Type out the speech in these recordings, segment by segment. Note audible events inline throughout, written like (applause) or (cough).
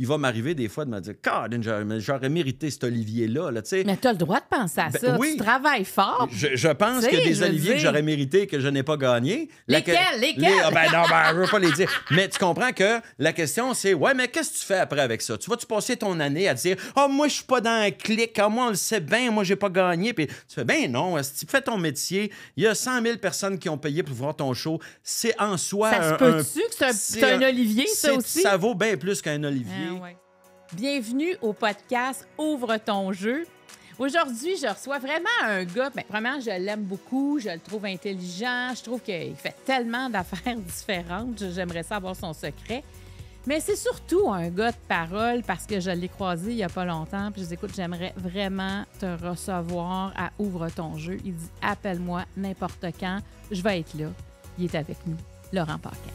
il va m'arriver des fois de me dire God, j'aurais mérité cet olivier-là. Là, mais tu as le droit de penser à ben, ça. Tu travailles fort. Je, pense que des oliviers que j'aurais mérité que je n'ai pas gagné. Lesquels Lesquels ah, ben, Non, ben, je ne veux pas les dire. Mais tu comprends que la question, c'est Ouais, mais qu'est-ce que tu fais après avec ça Tu vas-tu passer ton année à dire oh, moi, je suis pas dans un clic. Ah, moi, on le sait bien. Moi, j'ai pas gagné. Puis tu fais Ben non, tu fais ton métier, il y a 100 000 personnes qui ont payé pour voir ton show. C'est en soi. Ça se peut-tu que c'est un, olivier, ça aussi Ça vaut bien plus qu'un olivier. Bienvenue au podcast Ouvre ton jeu. Aujourd'hui, je reçois vraiment un gars. Mais ben, premièrement, je l'aime beaucoup, je le trouve intelligent, je trouve qu'il fait tellement d'affaires (laughs) différentes. J'aimerais savoir son secret. Mais c'est surtout un gars de parole parce que je l'ai croisé il n'y a pas longtemps. Puis je dis écoute, j'aimerais vraiment te recevoir à Ouvre ton jeu. Il dit appelle-moi n'importe quand, je vais être là. Il est avec nous, Laurent Parquet.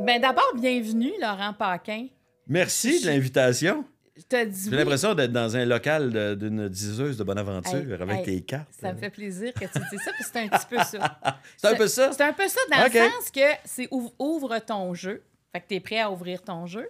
Ben d'abord, bienvenue, Laurent Paquin. Merci de l'invitation. J'ai l'impression d'être dans un local d'une diseuse de Bonaventure Aventure. avec tes cartes. Ça me fait plaisir que tu dis ça, puis c'est un petit peu ça. (laughs) c'est un peu ça? C'est un peu ça dans le sens que c'est ouvre, ton jeu. Fait que tu es prêt à ouvrir ton jeu.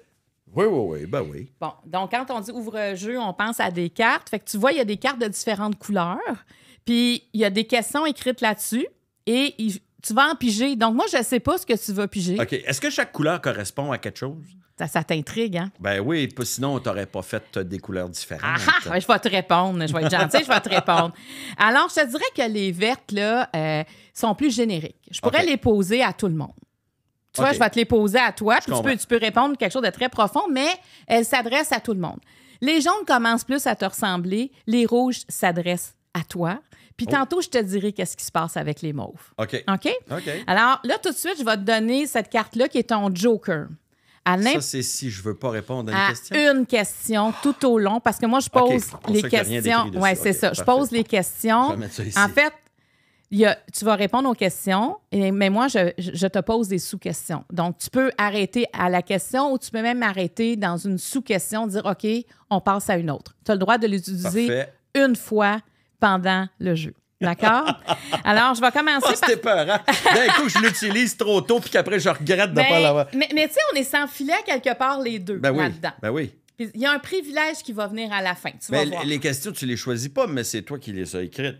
Oui, oui, oui, ben oui. Bon, donc quand on dit ouvre-jeu, on pense à des cartes. Fait que tu vois, il y a des cartes de différentes couleurs. Puis il y a des questions écrites là-dessus. Et tu vas en piger. Donc, moi, je ne sais pas ce que tu vas piger. OK. Est-ce que chaque couleur correspond à quelque chose? Ça, t'intrigue, hein? Ben oui, sinon, on t'aurait pas fait euh, des couleurs différentes. Ah, ah je vais te répondre. Je vais être gentille, je vais te répondre. Alors, je te dirais que les vertes, là, euh, sont plus génériques. Je pourrais les poser à tout le monde. Tu vois, je vais te les poser à toi, tu peux, tu peux répondre quelque chose de très profond, mais elles s'adressent à tout le monde. Les jaunes commencent plus à te ressembler, les rouges s'adressent à toi, puis oh. tantôt, je te dirai qu'est-ce qui se passe avec les mauves. OK. OK? Alors là, tout de suite, je vais te donner cette carte-là qui est ton Joker. Ça, c'est si je veux pas répondre à une question. Une question tout au long, parce que moi, je pose les questions. Oui, c'est ça. Je pose les questions. En fait, tu vas répondre aux questions, mais moi, je, je, te pose des sous-questions. Donc, tu peux arrêter à la question ou tu peux même arrêter dans une sous-question, dire OK, on passe à une autre. Tu as le droit de l'utiliser une fois pendant le jeu. D'accord? Alors, je vais commencer oh, par... peur, hein? D'un coup, je l'utilise trop tôt, puis qu'après, je regrette de pas ben, l'avoir. Mais, mais tu sais, on est sans filet quelque part, les deux, ben oui, là-dedans. Ben oui. Il y a un privilège qui va venir à la fin. Tu ben, Les questions, tu les choisis pas, mais c'est toi qui les as écrites.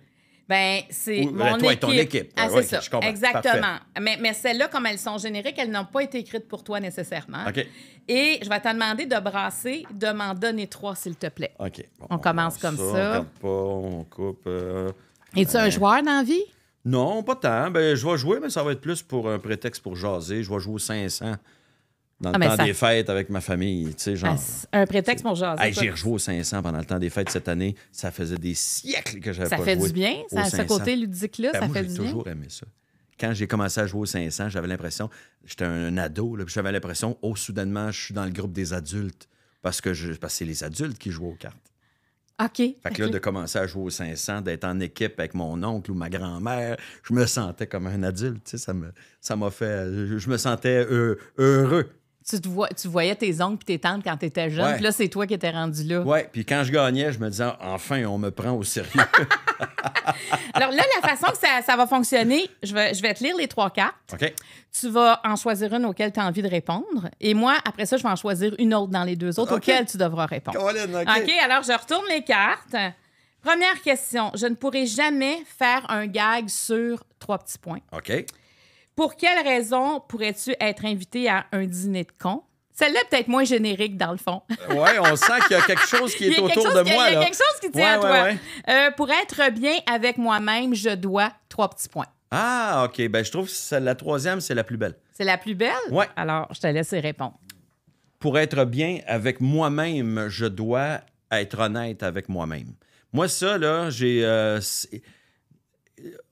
Ben, c'est mon ben, toi Et ton équipe. Ben ah, c'est ça. Exactement. Mais, mais celles-là, comme elles sont génériques, elles n'ont pas été écrites pour toi nécessairement. OK. Et je vais te demander de brasser, de m'en donner trois, s'il te plaît. OK. on, commence comme ça. On pas, on coupe. Et euh, Es-tu un euh, joueur dans vie? Non, pas tant. Ben, je vais jouer, mais ça va être plus pour un prétexte pour jaser. Je vais jouer 500 dans le ah, des fêtes avec ma famille. Genre, ah, un prétexte pour jaser. Hey, J'ai rejoué au 500 pendant le temps des fêtes cette année. Ça faisait des siècles que j'avais pas joué. Ça fait du bien, ça, ce côté ludique-là. Ben, ça fait du bien. J'ai toujours aimé ça quand j'ai commencé à jouer au 500, j'avais l'impression, j'étais un, ado, j'avais l'impression, oh, soudainement, je suis dans le groupe des adultes, parce que, c'est les adultes qui jouent aux cartes. OK. Fait que là, de commencer à jouer au 500, d'être en équipe avec mon oncle ou ma grand-mère, je me sentais comme un adulte, ça m'a fait, je, me sentais heureux tu, vois, tu voyais tes oncles et tes tantes quand tu étais jeune. Puis là, c'est toi qui étais rendu là. Oui, puis quand je gagnais, je me disais, enfin, on me prend au sérieux. (laughs) Alors là, la façon que ça, va fonctionner, je vais, je vais te lire les trois cartes. OK. Tu vas en choisir une auquel tu as envie de répondre. Et moi, après ça, je vais en choisir une autre dans les deux autres auxquelles tu devras répondre. OK. OK, alors je retourne les cartes. Première question. Je ne pourrai jamais faire un gag sur trois petits points. OK. Pour quelle raison pourrais-tu être invité à un dîner de con? Celle-là peut-être moins générique dans le fond. (laughs) oui, on sent qu'il y a quelque chose qui est autour de moi. Il y a quelque chose qui, tient à toi. Euh, pour être bien avec moi-même, je dois trois petits points. Ah, OK. Ben, je trouve que la troisième, c'est la plus belle. C'est la plus belle? Oui. Alors, je te laisse y répondre. Pour être bien avec moi-même, je dois être honnête avec moi-même. Moi, ça, là, j'ai. Euh,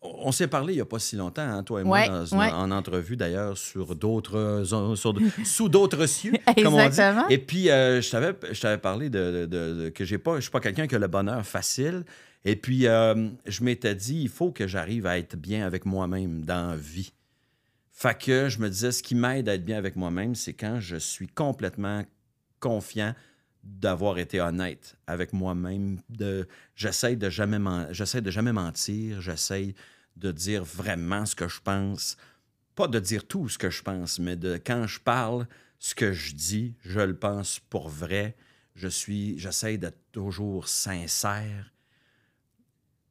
on s'est parlé il n'y a pas si longtemps, hein, toi et moi, en entrevue d'ailleurs, sur d'autres, euh, (laughs) sous d'autres cieux, (laughs) comme on dit. Et puis, euh, je t'avais, parlé de, que j'ai pas, je suis pas quelqu'un qui a le bonheur facile. Et puis, euh, je m'étais dit, il faut que j'arrive à être bien avec moi-même dans la vie. Fait que je me disais, ce qui m'aide à être bien avec moi-même, c'est quand je suis complètement confiant d'avoir été honnête avec moi-même. De, j'essaie de jamais de jamais mentir. J'essaie de dire vraiment ce que je pense. Pas de dire tout ce que je pense, mais de quand je parle, ce que je dis, je le pense pour vrai. Je suis, j'essaie d'être toujours sincère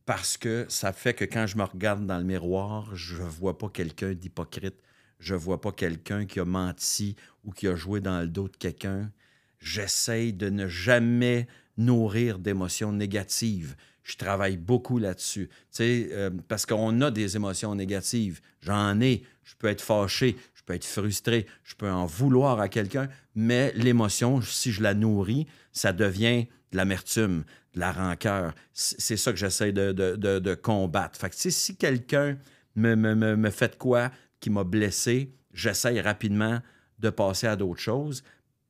parce que ça fait que quand je me regarde dans le miroir, je vois pas quelqu'un d'hypocrite. Je vois pas quelqu'un qui a menti ou qui a joué dans le dos de quelqu'un j'essaie de ne jamais nourrir d'émotions négatives. Je travaille beaucoup là-dessus. Euh, parce qu'on a des émotions négatives. J'en ai. Je peux être fâché, je peux être frustré, je peux en vouloir à quelqu'un, mais l'émotion, si je la nourris, ça devient de l'amertume, de la rancœur. C'est ça que j'essaie de, combattre. Fait si quelqu'un me, me fait quoi qui m'a blessé, j'essaie rapidement de passer à d'autres choses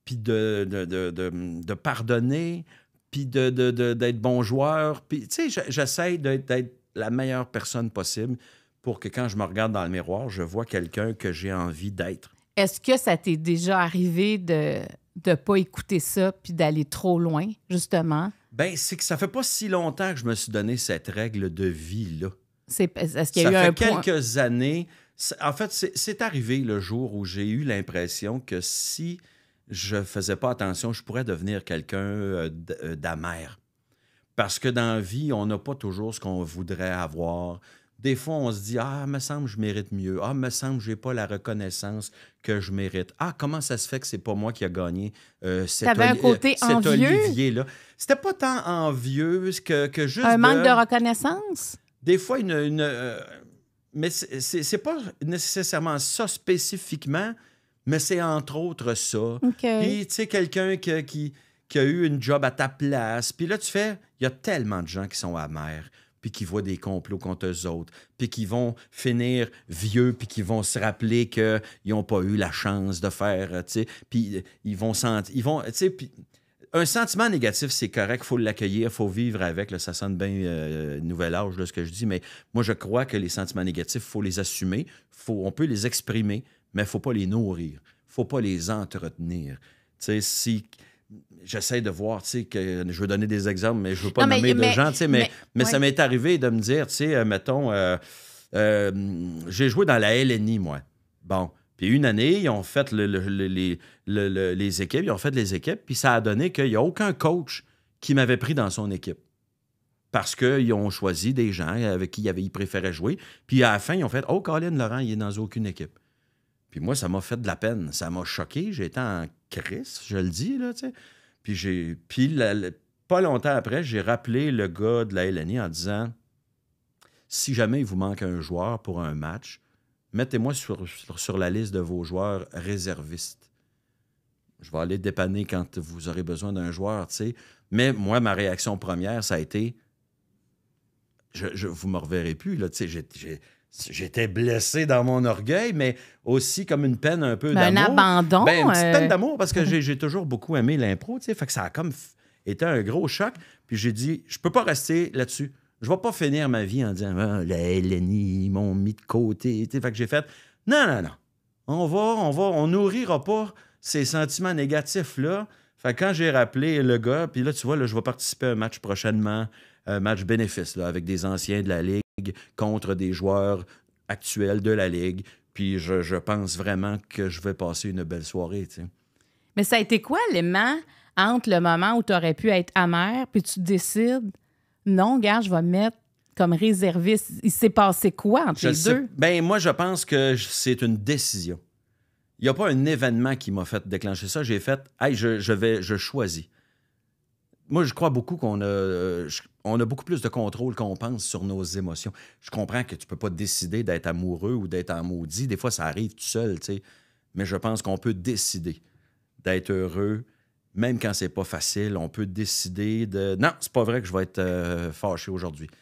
puis de, de, de, de, pardonner, puis d'être bon joueur. Puis, tu sais, j'essaie d'être la meilleure personne possible pour que quand je me regarde dans le miroir, je vois quelqu'un que j'ai envie d'être. Est-ce que ça t'est déjà arrivé de ne pas écouter ça puis d'aller trop loin, justement? Ben, c'est que ça fait pas si longtemps que je me suis donné cette règle de vie-là. C'est, est-ce qu'il y a ça fait quelques années. En fait, c'est, arrivé le jour où j'ai eu l'impression que si je ne faisais pas attention, je pourrais devenir quelqu'un euh, euh, d'amère. Parce que dans la vie, on n'a pas toujours ce qu'on voudrait avoir. Des fois, on se dit Ah, me semble je mérite mieux. Ah, me semble je n'ai pas la reconnaissance que je mérite. Ah, comment ça se fait que c'est pas moi qui a gagné euh, un euh, côté envieux là C'était pas tant envieux que, que juste. Un manque de, reconnaissance? Des fois, une. une ce n'est c'est pas nécessairement ça spécifiquement, mais c'est entre autres ça. Puis, tu sais, quelqu'un qui, a eu une job à ta place. Puis là, tu fais, il y a tellement de gens qui sont amers, puis qui voient des complots contre eux autres, puis qui vont finir vieux, puis qui vont se rappeler qu'ils n'ont pas eu la chance de faire, euh, tu sais. Puis euh, ils vont sentir, ils vont, tu sais, puis un sentiment négatif, c'est correct, Il faut l'accueillir, il faut vivre avec. le ça sent bien euh, nouvel âge, là, ce que je dis, mais moi, je crois que les sentiments négatifs, il faut les assumer, faut, on peut les exprimer, mais il ne faut pas les nourrir, il ne faut pas les entretenir. si j'essaie de voir, que je veux donner des exemples, mais je ne veux pas nommer de gens, mais, mais, ça m'est arrivé de me dire, euh, mettons, euh, euh, j'ai joué dans la LNI, moi. Bon. Puis une année, ils ont fait le, les, équipes, ils ont fait les équipes, puis ça a donné qu'il n'y a aucun coach qui m'avait pris dans son équipe. Parce qu'ils ont choisi des gens avec qui ils, préféraient jouer. Puis à la fin, ils ont fait Oh, Colin Laurent, il est dans aucune équipe moi, ça m'a fait de la peine. Ça m'a choqué. J'étais en crise, je le dis, là, Puis j'ai. pas longtemps après, j'ai rappelé le gars de la LNI en disant Si jamais il vous manque un joueur pour un match, mettez-moi sur, la liste de vos joueurs réservistes je vais aller dépanner quand vous aurez besoin d'un joueur, tu sais. Mais moi, ma réaction première, ça a été, je, vous me reverrez plus, là, tu sais, j'étais blessé dans mon orgueil, mais aussi comme une peine un peu ben, d'amour. Un abandon. Ben, une peine euh. d'amour parce que (laughs) j'ai, toujours beaucoup aimé l'impro, que ça a comme été un gros choc. Puis j'ai dit, je peux pas rester là-dessus. Je vais pas finir ma vie en disant, ah, la m'ont mis de côté. Tu sais, fait que j'ai fait, non, non, non. On va, on va, on nourrira pas ces sentiments négatifs-là. Fait quand j'ai rappelé le gars, puis là, tu vois, je vais participer à un match prochainement, un match bénéfice, là, avec des anciens de la Ligue contre des joueurs actuels de la Ligue. Puis je, pense vraiment que je vais passer une belle soirée. Mais ça a été quoi l'aimant entre le moment où tu aurais pu être amer, puis tu décides, non, gars, je vais mettre comme réserviste. Il s'est passé quoi entre les deux? Ben, moi, je pense que c'est une décision. Il n'y a pas un événement qui m'a fait déclencher ça. J'ai fait, hey, je, vais, je choisis. Moi, je crois beaucoup qu'on a. Euh, on a beaucoup plus de contrôle qu'on pense sur nos émotions. Je comprends que tu peux pas décider d'être amoureux ou d'être en maudit. Des fois, ça arrive tout seul, tu sais. Mais je pense qu'on peut décider d'être heureux, même quand c'est pas facile. On peut décider de non, c'est pas vrai que je vais être euh, fâché aujourd'hui. Tu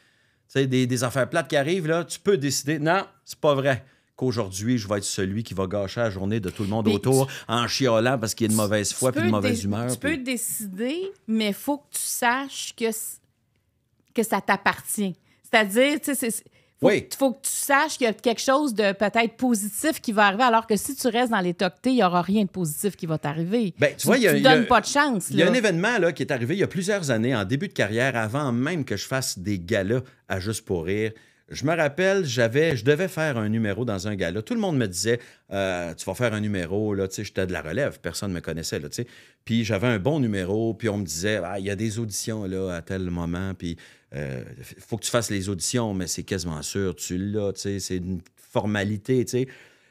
sais, des, affaires plates qui arrivent, là, tu peux décider non, c'est pas vrai qu'aujourd'hui, je vais être celui qui va gâcher la journée de tout le monde autour en chiolant parce qu'il y a une mauvaise foi et de mauvaise humeur. Tu peux décider, mais il faut que tu saches que que ça t'appartient. C'est-à-dire, tu sais, il faut que tu saches qu'il y a quelque chose de peut-être positif qui va arriver, alors que si tu restes dans les toctés, il n'y aura rien de positif qui va t'arriver. Ben, tu, ne vois, donnes pas de chance. Il y a un événement là, qui est arrivé il y a plusieurs années, en début de carrière, avant même que je fasse des galas à Juste pour rire. Je me rappelle, j'avais, je devais faire un numéro dans un gala. Tout le monde me disait, euh, tu vas faire un numéro, là, tu sais, j'étais de la relève, personne ne me connaissait, là, tu sais. Puis j'avais un bon numéro, puis on me disait, ah, il y a des auditions, là, à tel moment, puis euh, faut que tu fasses les auditions, mais c'est quasiment sûr, tu l'as, c'est une formalité, t'sais.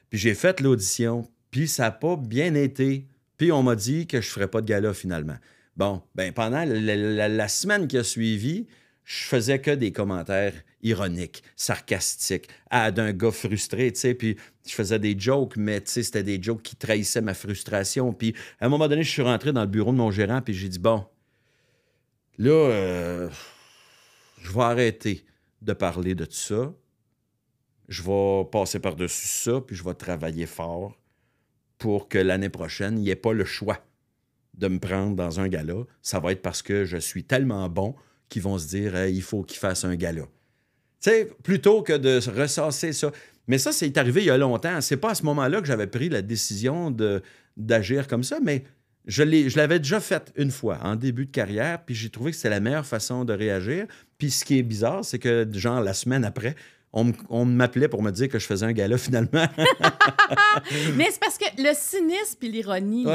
Puis j'ai fait l'audition, puis ça n'a pas bien été. Puis on m'a dit que je ne ferais pas de gala finalement. Bon, ben pendant la, semaine qui a suivi, je faisais que des commentaires ironiques, sarcastiques, d'un gars frustré, tu sais, puis je faisais des jokes, mais tu sais, c'était des jokes qui trahissaient ma frustration. Puis à un moment donné, je suis rentré dans le bureau de mon gérant, puis j'ai dit, bon, là, euh, je vais arrêter de parler de tout ça. Je vais passer par-dessus ça, puis je vais travailler fort pour que l'année prochaine, il n'y ait pas le choix de me prendre dans un gala. Ça va être parce que je suis tellement bon qu'ils vont se dire il faut qu'il fasse un gala. Tu sais, plutôt que de ressasser ça. Mais ça, c'est arrivé il y a longtemps. C'est pas à ce moment-là que j'avais pris la décision d'agir comme ça, mais je l'avais déjà fait une fois en début de carrière, puis j'ai trouvé que c'était la meilleure façon de réagir. Puis ce qui est bizarre, c'est que, genre, la semaine après, on, m'appelait pour me dire que je faisais un gala (laughs) finalement. Mais c'est parce que le cynisme et l'ironie,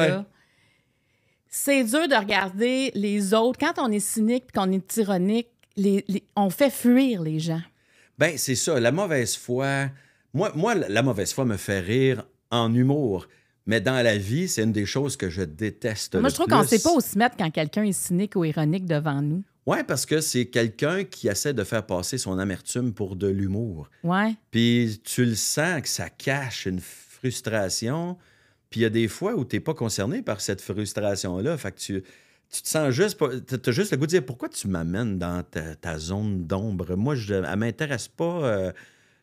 c'est dur de regarder les autres. Quand on est cynique et qu'on est ironique, les, on fait fuir les gens. Ben c'est ça. La mauvaise foi, moi, moi, la mauvaise foi me fait rire en humour. Mais dans la vie, c'est une des choses que je déteste. Moi, je trouve qu'on ne sait pas où se mettre quand quelqu'un est cynique ou ironique devant nous. Ouais, parce que c'est quelqu'un qui essaie de faire passer son amertume pour de l'humour. Ouais. Puis tu le sens que ça cache une frustration. Puis il y a des fois où tu n'es pas concerné par cette frustration-là. Fait que tu, tu te sens juste. Tu as juste le goût de dire pourquoi tu m'amènes dans ta, zone d'ombre. Moi, je, ne m'intéresse pas. Euh,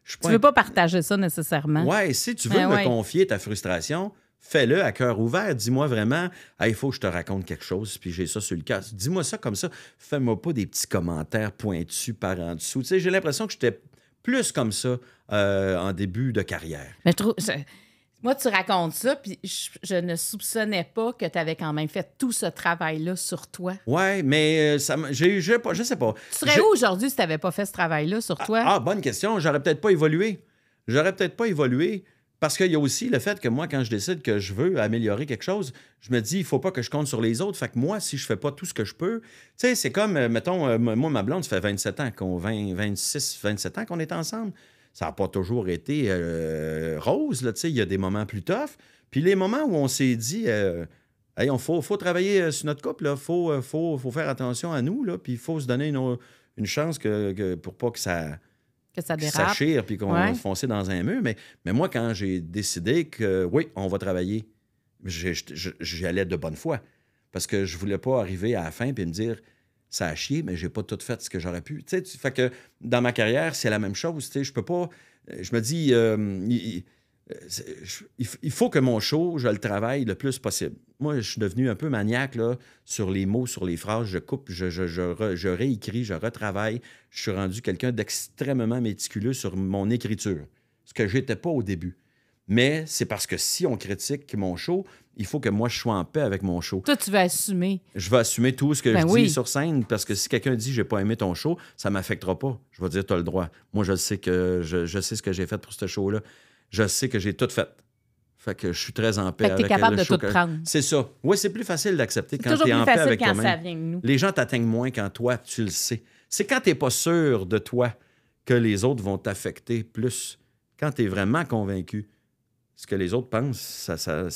je tu ne veux pas partager ça nécessairement. Ouais, si tu ben veux me confier ta frustration, Fais-le à cœur ouvert. Dis-moi vraiment, il faut que je te raconte quelque chose, puis j'ai ça sur le cas. Dis-moi ça comme ça. Fais-moi pas des petits commentaires pointus par en dessous. Tu j'ai l'impression que j'étais plus comme ça euh, en début de carrière. Mais je Moi, tu racontes ça, puis je, ne soupçonnais pas que tu avais quand même fait tout ce travail-là sur toi. Ouais, mais euh, ça, j'ai, je, je sais pas. Tu serais où aujourd'hui si tu n'avais pas fait ce travail-là sur ah, toi? ah bonne question. J'aurais peut-être pas évolué. J'aurais peut-être pas évolué. Parce qu'il y a aussi le fait que moi, quand je décide que je veux améliorer quelque chose, je me dis, il ne faut pas que je compte sur les autres. Fait que moi, si je ne fais pas tout ce que je peux, tu sais, c'est comme, euh, mettons, euh, moi, ma blonde, ça fait 27 ans, qu'on, 20, 26, 27 ans qu'on est ensemble. Ça n'a pas toujours été euh, rose, tu sais, il y a des moments plus tough. Puis les moments où on s'est dit, euh, on faut, travailler sur notre couple, il faut, faut, faire attention à nous, là, puis il faut se donner une, chance que, que, pour pas que ça que ça dérape. Ça puis qu'on ouais. dans un mur. Mais, mais moi, quand j'ai décidé que oui, on va travailler, j'allais de bonne foi. Parce que je voulais pas arriver à la fin puis me dire ça a chié, mais j'ai pas tout fait ce que j'aurais pu. Tu sais, fait que dans ma carrière, c'est la même chose. Tu sais, je peux pas. Je me dis, euh, euh, il faut que mon show, je le travaille le plus possible. Moi, je suis devenu un peu maniaque sur les mots, sur les phrases. Je coupe, je, réécris, je retravaille. Je suis rendu quelqu'un d'extrêmement méticuleux sur mon écriture, ce que je n'étais pas au début. Mais c'est parce que si on critique mon show, il faut que moi, je sois en paix avec mon show. Toi, tu vas assumer. Je vais assumer tout ce que ben je dis sur scène parce que si quelqu'un dit j'ai pas aimé ton show, ça m'affectera pas. Je vais dire tu as le droit. Moi, je sais que je, je sais ce que j'ai fait pour ce show-là je sais que j'ai tout fait. Fait que je suis très en paix. Fait que capable de tout prendre. C'est ça. Oui, c'est plus facile d'accepter quand es en paix avec toi-même. Ça vient nous. Les gens t'atteignent moins quand toi, tu le sais. C'est quand tu t'es pas sûr de toi que les autres vont t'affecter plus. Quand tu es vraiment convaincu, ce que les autres pensent, ça, ça,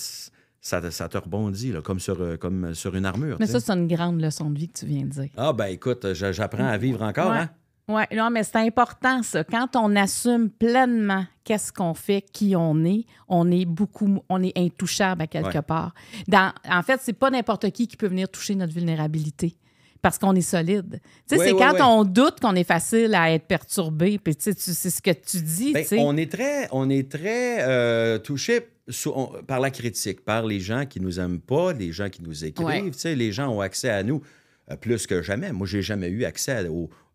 ça, te rebondit, comme, sur, comme sur une armure. Mais ça, c'est une grande leçon de vie que tu viens de dire. Ah, ben écoute, j'apprends à vivre encore. Hein? Oui, non, mais c'est important ça. Quand on assume pleinement qu'est-ce qu'on fait, qui on est, on est beaucoup, on est intouchable à quelque part. Dans, en fait, c'est pas n'importe qui qui peut venir toucher notre vulnérabilité parce qu'on est solide. Tu sais, c'est quand on doute qu'on est facile à être perturbé. Puis tu sais, c'est ce que tu dis. Ben, on est très, on est très euh, touché par la critique, par les gens qui nous aiment pas, les gens qui nous écrivent. Tu sais, les gens ont accès à nous euh, plus que jamais. Moi, j'ai jamais eu accès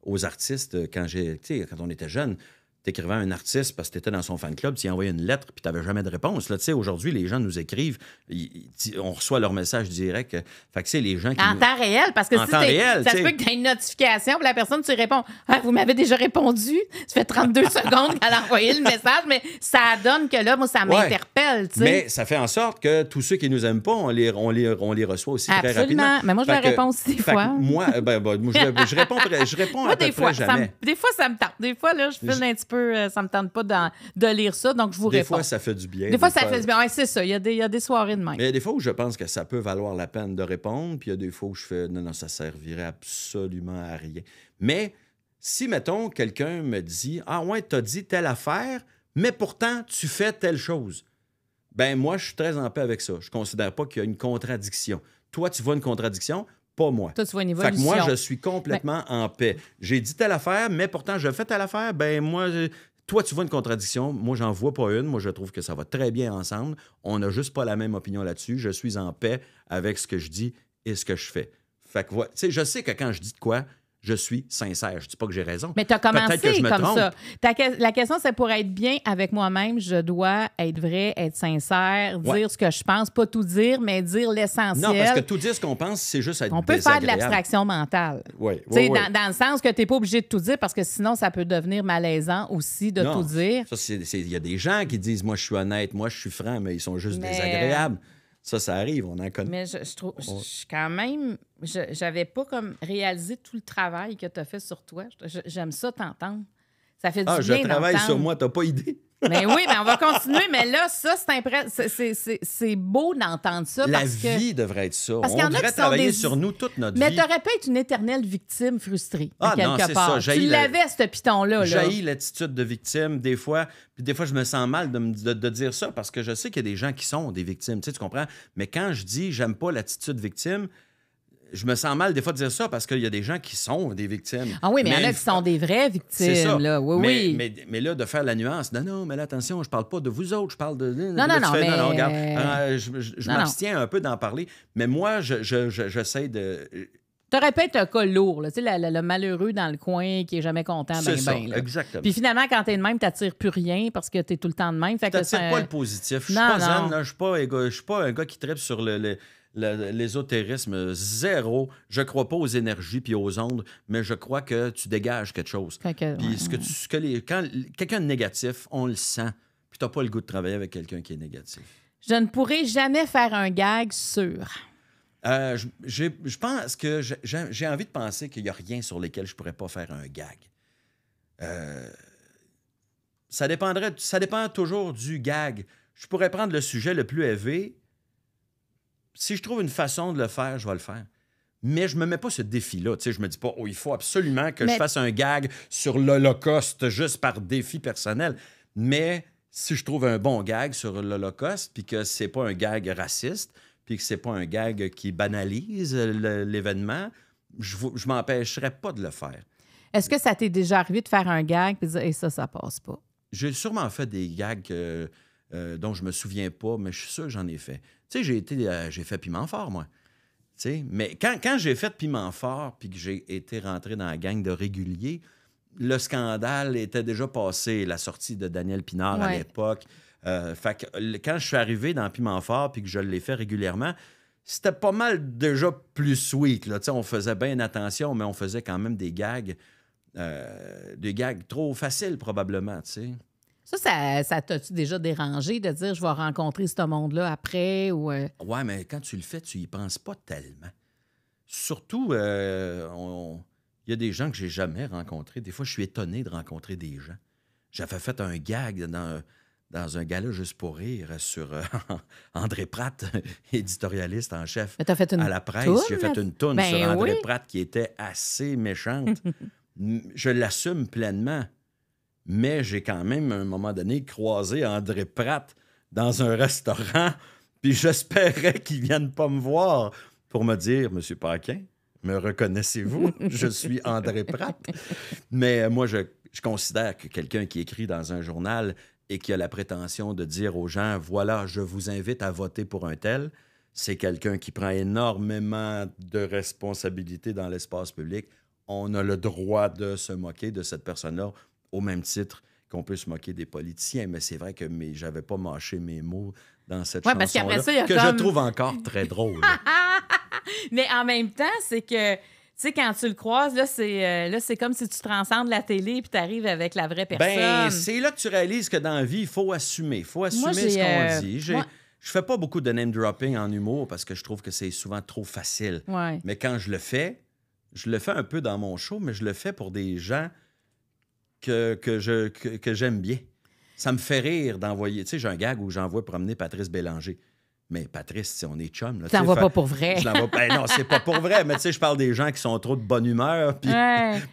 aux artistes euh, quand, quand on était jeune t'écrivais à un artiste parce que tu étais dans son fan club, tu envoyais une lettre puis tu n'avais jamais de réponse. Là, tu sais aujourd'hui, les gens nous écrivent, on reçoit leur message direct. Fait c'est les gens qui. En temps réel, parce que si ça se que tu as une notification, puis la personne, tu réponds ah, Vous m'avez déjà répondu. Ça fait 32 (laughs) secondes qu'elle a envoyé le message, mais ça donne que là, moi, ça m'interpelle. Mais ça fait en sorte que tous ceux qui nous aiment pas, on les, on les, on les reçoit aussi très rapidement. Mais moi, je leur réponds aussi des fois. Moi, ben, ben je, réponds, je des fois, jamais. des fois, ça me tape, Des fois, là, je file un petit peu euh, ça me tente pas de lire ça, donc je vous réponds. Des fois, ça fait du bien. Des fois, ça fait du bien. Ouais, c'est ça. Il y, a des, soirées de même. il y a des fois où je pense que ça peut valoir la peine de répondre, puis il y a des fois où je fais non, non, ça servirait absolument à rien. Mais si, mettons, quelqu'un me dit Ah, ouais, t'as dit telle affaire, mais pourtant, tu fais telle chose. Ben, moi, je suis très en paix avec ça. Je considère pas qu'il y a une contradiction. Toi, tu vois une contradiction, pas moi. Toi, tu vois une Fait que moi, je suis complètement ben en paix. J'ai dit telle affaire, mais pourtant, je fais telle affaire. Ben, moi, euh, toi, tu vois une contradiction. Moi, j'en vois pas une. Moi, je trouve que ça va très bien ensemble. On n'a juste pas la même opinion là-dessus. Je suis en paix avec ce que je dis et ce que je fais. Fait que, tu sais, je sais que quand je dis de quoi, je suis sincère. Je dis pas que j'ai raison. Mais tu commencé comme ça. la question, c'est pour être bien avec moi-même, je dois être vrai, être sincère, dire ce que je pense, pas tout dire, mais dire l'essentiel. Non, parce que tout dire ce qu'on pense, c'est juste être On peut faire de l'abstraction mentale. Dans, le sens que tu n'es pas obligé de tout dire, parce que sinon, ça peut devenir malaisant aussi de tout dire. Il y a des gens qui disent, moi, je suis honnête, moi, je suis franc, mais ils sont juste désagréables. Ça, ça arrive, on en connaît. Mais je, je trouve, je suis quand même j'avais pas comme réalisé tout le travail que tu as fait sur toi. J'aime ça t'entendre. Ça fait du ah, Je travaille sur moi, tu n'as pas idée. Mais (laughs) ben oui, mais ben on va (laughs) continuer. Mais là, ça, c'est beau d'entendre ça. La vie devrait être ça. on devrait travailler sur nous toute notre vie. Mais t'aurais pas être une éternelle victime frustrée, ah, quelque part. Tu l'avais, ce piton-là. l'attitude de victime, des fois. Puis des fois, je me sens mal de, dire ça parce que je sais qu'il y a des gens qui sont des victimes. Tu, tu comprends? Mais quand je dis j'aime pas l'attitude victime, je me sens mal des fois de dire ça parce qu'il y a des gens qui sont des victimes. Ah oui, mais, il y en a qui sont des vraies victimes. Là. Oui, mais, là, de faire la nuance, non, non, mais là, attention, je parle pas de vous autres, je parle de. Non, non, euh, non, je, m'abstiens un peu d'en parler, mais moi, j'essaie de. T'aurais pas être un cas lourd, là, le, le, malheureux dans le coin qui est jamais content. Ben, ça, ben, exactement. Puis finalement, quand es de même, tu n'attires plus rien parce que tu es tout le temps de même. Fait que pas le positif. Je suis pas je suis pas, un gars qui tripe sur le l'ésotérisme, zéro. Je crois pas aux énergies puis aux ondes, mais je crois que tu dégages quelque chose. quand quelqu'un de négatif, on le sent. Puis n'as pas le goût de travailler avec quelqu'un qui est négatif. Je ne pourrais jamais faire un gag sur. Euh, je, pense que j'ai envie de penser qu'il n'y a rien sur lequel je pourrais pas faire un gag. Euh, ça, dépendrait, ça dépend toujours du gag. Je pourrais prendre le sujet le plus élevé, si je trouve une façon de le faire, je vais le faire. Mais je me mets pas ce défi-là. Je me dis pas, oh, il faut absolument que je fasse un gag sur l'Holocauste juste par défi personnel. Mais si je trouve un bon gag sur l'Holocauste, puis que c'est pas un gag raciste, puis que c'est pas un gag qui banalise l'événement, je, je m'empêcherai pas de le faire. Est-ce que ça t'est déjà arrivé de faire un gag et ça, ça passe pas? J'ai sûrement fait des gags. Euh, dont je me souviens pas, mais je suis sûr que j'en ai fait. Tu sais, j'ai été, euh, j'ai fait piment fort, moi. Tu sais, mais quand, j'ai fait piment fort, puis que j'ai été rentré dans la gang de réguliers, le scandale était déjà passé, la sortie de Daniel Pinard à l'époque. Euh, fait que, quand je suis arrivé dans Piment Fort puis que je l'ai fait régulièrement, c'était pas mal déjà plus sweet. Là. On faisait bien attention, mais on faisait quand même des gags, des gags trop faciles probablement. sais. Ça, ça, ça t'a-tu déjà dérangé de dire je vais rencontrer ce monde-là après ou. Euh? Ouais, mais quand tu le fais, tu y penses pas tellement. Surtout, euh, il y a des gens que j'ai jamais rencontrés. Des fois, je suis étonné de rencontrer des gens. J'avais fait un gag dans, dans un gala juste pour rire sur euh, (laughs) André Pratt, (laughs) éditorialiste en chef fait à la presse. J'ai fait une tonne ben sur André Pratt qui était assez méchante. (laughs) je l'assume pleinement mais j'ai quand même, à un moment donné, croisé André Pratt dans un (laughs) restaurant, puis j'espérais qu'il vienne pas me voir pour me dire, Monsieur Paquin, me reconnaissez-vous? (laughs) je suis André Pratt. Mais moi, je, je considère que quelqu'un qui écrit dans un journal et qui a la prétention de dire aux gens, voilà, je vous invite à voter pour un tel, c'est quelqu'un qui prend énormément de responsabilités dans l'espace public. On a le droit de se moquer de cette personne-là au même titre qu'on peut se moquer des politiciens, mais c'est vrai que je n'avais pas mâché mes mots dans cette chanson là que je trouve encore très drôle. (laughs) mais en même temps, c'est que tu sais, quand tu le croises, là, c'est, euh, comme si tu te transcendes la télé puis tu arrives avec la vraie ben, personne. Ben, c'est là que tu réalises que dans la vie, il faut assumer. Il faut assumer ce qu'on euh, dit. Je fais pas beaucoup de name dropping en humour parce que je trouve que c'est souvent trop facile. Mais quand je le fais, je le fais un peu dans mon show, mais je le fais pour des gens que, je, que, j'aime bien. Ça me fait rire d'envoyer. Tu sais, j'ai un gag où j'envoie promener Patrice Bélanger. Mais Patrice, on est chum. Là, tu l'envoies pas pour vrai. Je ben non, c'est pas pour vrai. Mais tu sais, je parle des gens qui sont trop de bonne humeur.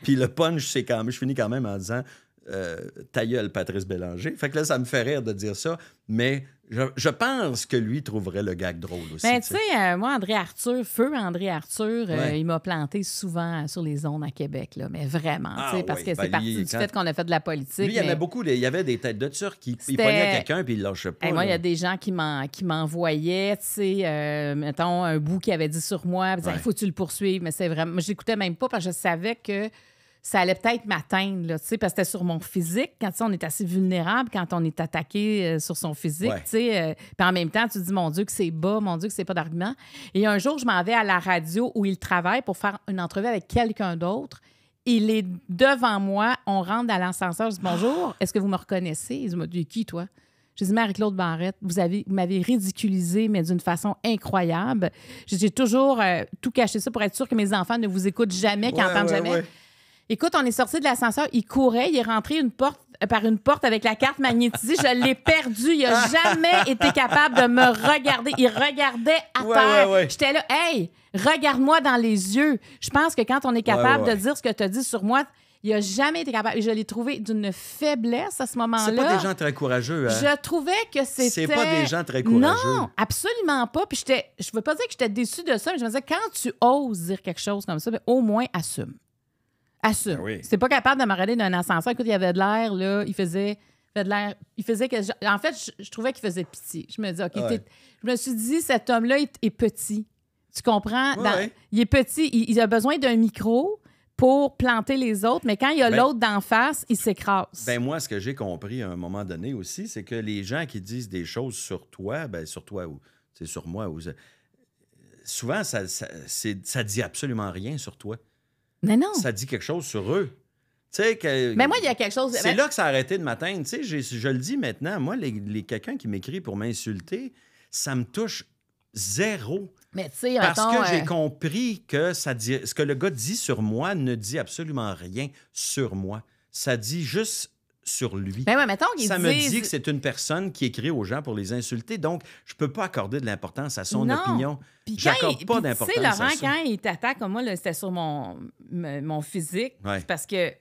Puis, (laughs) le punch, c'est quand même. Je finis quand même en disant euh, ta gueule, Patrice Bélanger. Fait que là, ça me fait rire de dire ça. Mais je, pense que lui trouverait le gag drôle aussi. Mais ben, tu sais, euh, moi, André Arthur, feu André Arthur, euh, il m'a planté souvent euh, sur les ondes à Québec, là, mais vraiment, ah parce que ben, c'est parti du fait qu'on a fait de la politique. il y avait beaucoup, il y avait des têtes de turc, qui il quelqu'un puis il lâchait pas. moi, il y a des gens qui m'envoyaient, tu sais, mettons, un bout qui avait dit sur moi, il faut que tu le poursuives, mais c'est vraiment. Moi, je même pas parce que je savais que ça allait peut-être m'atteindre, tu sais, parce que c'était sur mon physique. Quand on est assez vulnérable, quand on est attaqué euh, sur son physique, euh, puis en même temps, tu dis, mon Dieu, que c'est bas, mon Dieu, que c'est pas d'argument. Et un jour, je m'en vais à la radio où il travaille pour faire une entrevue avec quelqu'un d'autre. Il est devant moi, on rentre dans l'ascenseur, je dis bonjour, ah! est-ce que vous me reconnaissez? Il me dit, qui toi? Je dis Marie-Claude Barrette, vous, avez, m'avez ridiculisé, mais d'une façon incroyable. J'ai toujours euh, tout caché ça pour être sûr que mes enfants ne vous écoutent jamais, qu'ils n'entendent jamais. Écoute, on est sorti de l'ascenseur, il courait, il est rentré euh, par une porte avec la carte magnétisée. Je l'ai perdu. Il n'a (laughs) jamais été capable de me regarder. Il regardait à terre. J'étais là, hey, regarde-moi dans les yeux. Je pense que quand on est capable de dire ce que tu as dit sur moi, il n'a jamais été capable. Et je l'ai trouvé d'une faiblesse à ce moment-là. C'est pas des gens très courageux. Hein. Je trouvais que c'était. C'est pas des gens très courageux. Non, absolument pas. Puis je veux pas dire que j'étais déçue de ça, mais je me disais, quand tu oses dire quelque chose comme ça, ben, au moins assume. Assume. Ben pas capable de m'arrêter d'un ascenseur. Écoute, il y avait de l'air, là, il faisait. De l'air. Il faisait que. en fait, je, trouvais qu'il faisait pitié. Je me dis, OK, je me suis dit, cet homme-là est, petit. Tu comprends? Il est petit. Il, a besoin d'un micro pour planter les autres, mais quand il y a ben l'autre d'en face, il s'écrase. Ben moi, ce que j'ai compris à un moment donné aussi, c'est que les gens qui disent des choses sur toi, ben sur toi ou c'est sur moi, ou, euh, souvent, ça, ça, ça dit absolument rien sur toi. Ça dit quelque chose sur eux. Que, mais moi, il y a quelque chose. C'est là que ça a arrêté de m'atteindre. je, le dis maintenant, moi, les, les quelqu'un qui m'écrit pour m'insulter, ça me touche zéro. Mais tu sais, Parce que j'ai euh, compris que ça dit, ce que le gars dit sur moi ne dit absolument rien sur moi. Ça dit juste sur lui. Ben ça me dit que c'est une personne qui écrit aux gens pour les insulter, donc je peux pas accorder de l'importance à son non. opinion. J'accorde pas d'importance à ça. Tu sais, Laurent, quand il t'attaque, comme moi, c'était sur mon, mon physique, parce que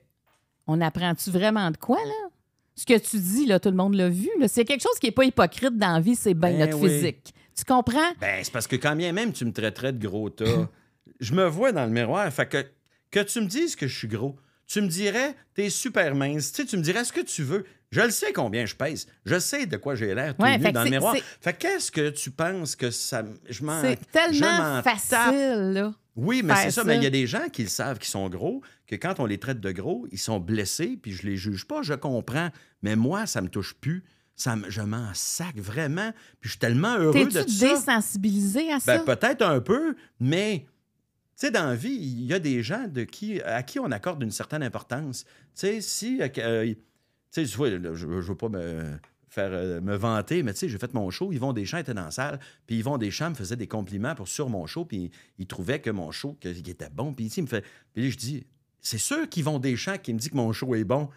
on apprend-tu vraiment de quoi, là? Ce que tu dis, là, tout le monde l'a vu. C'est quelque chose qui n'est pas hypocrite dans la vie, c'est bien ben notre physique. Tu comprends? Ben, c'est parce que quand bien même tu me traiterais de gros tas, (laughs) je me vois dans le miroir. Fait que, que tu me dises que je suis gros, tu me dirais, t'es super mince. Tu, me dirais ce que tu veux. Je le sais combien je pèse. Je sais de quoi j'ai l'air tout nu dans le miroir. Fait qu'est-ce que tu penses que ça. Je m'en. C'est tellement facile, là. Oui, mais c'est ça. Mais il y a des gens qui le savent, qui sont gros, que quand on les traite de gros, ils sont blessés, puis je les juge pas, je comprends. Mais moi, ça me touche plus. Ça je m'en sac vraiment. Puis je suis tellement heureux de ça. T'es-tu désensibilisé à ben, ça? peut-être un peu, mais tu sais, dans la vie, il y a des gens de qui, à qui on accorde une certaine importance. Tu sais, si. Euh, euh, tu sais, je veux pas me faire euh, me vanter, mais tu sais, j'ai fait mon show, Yvon Deschamps étaient dans la salle, puis Yvon Deschamps me faisaient des compliments pour, sur mon show, puis ils trouvait que mon show que, était bon, puis il me fait... Puis je dis, c'est sûr des Deschamps qui me dit que mon show est bon,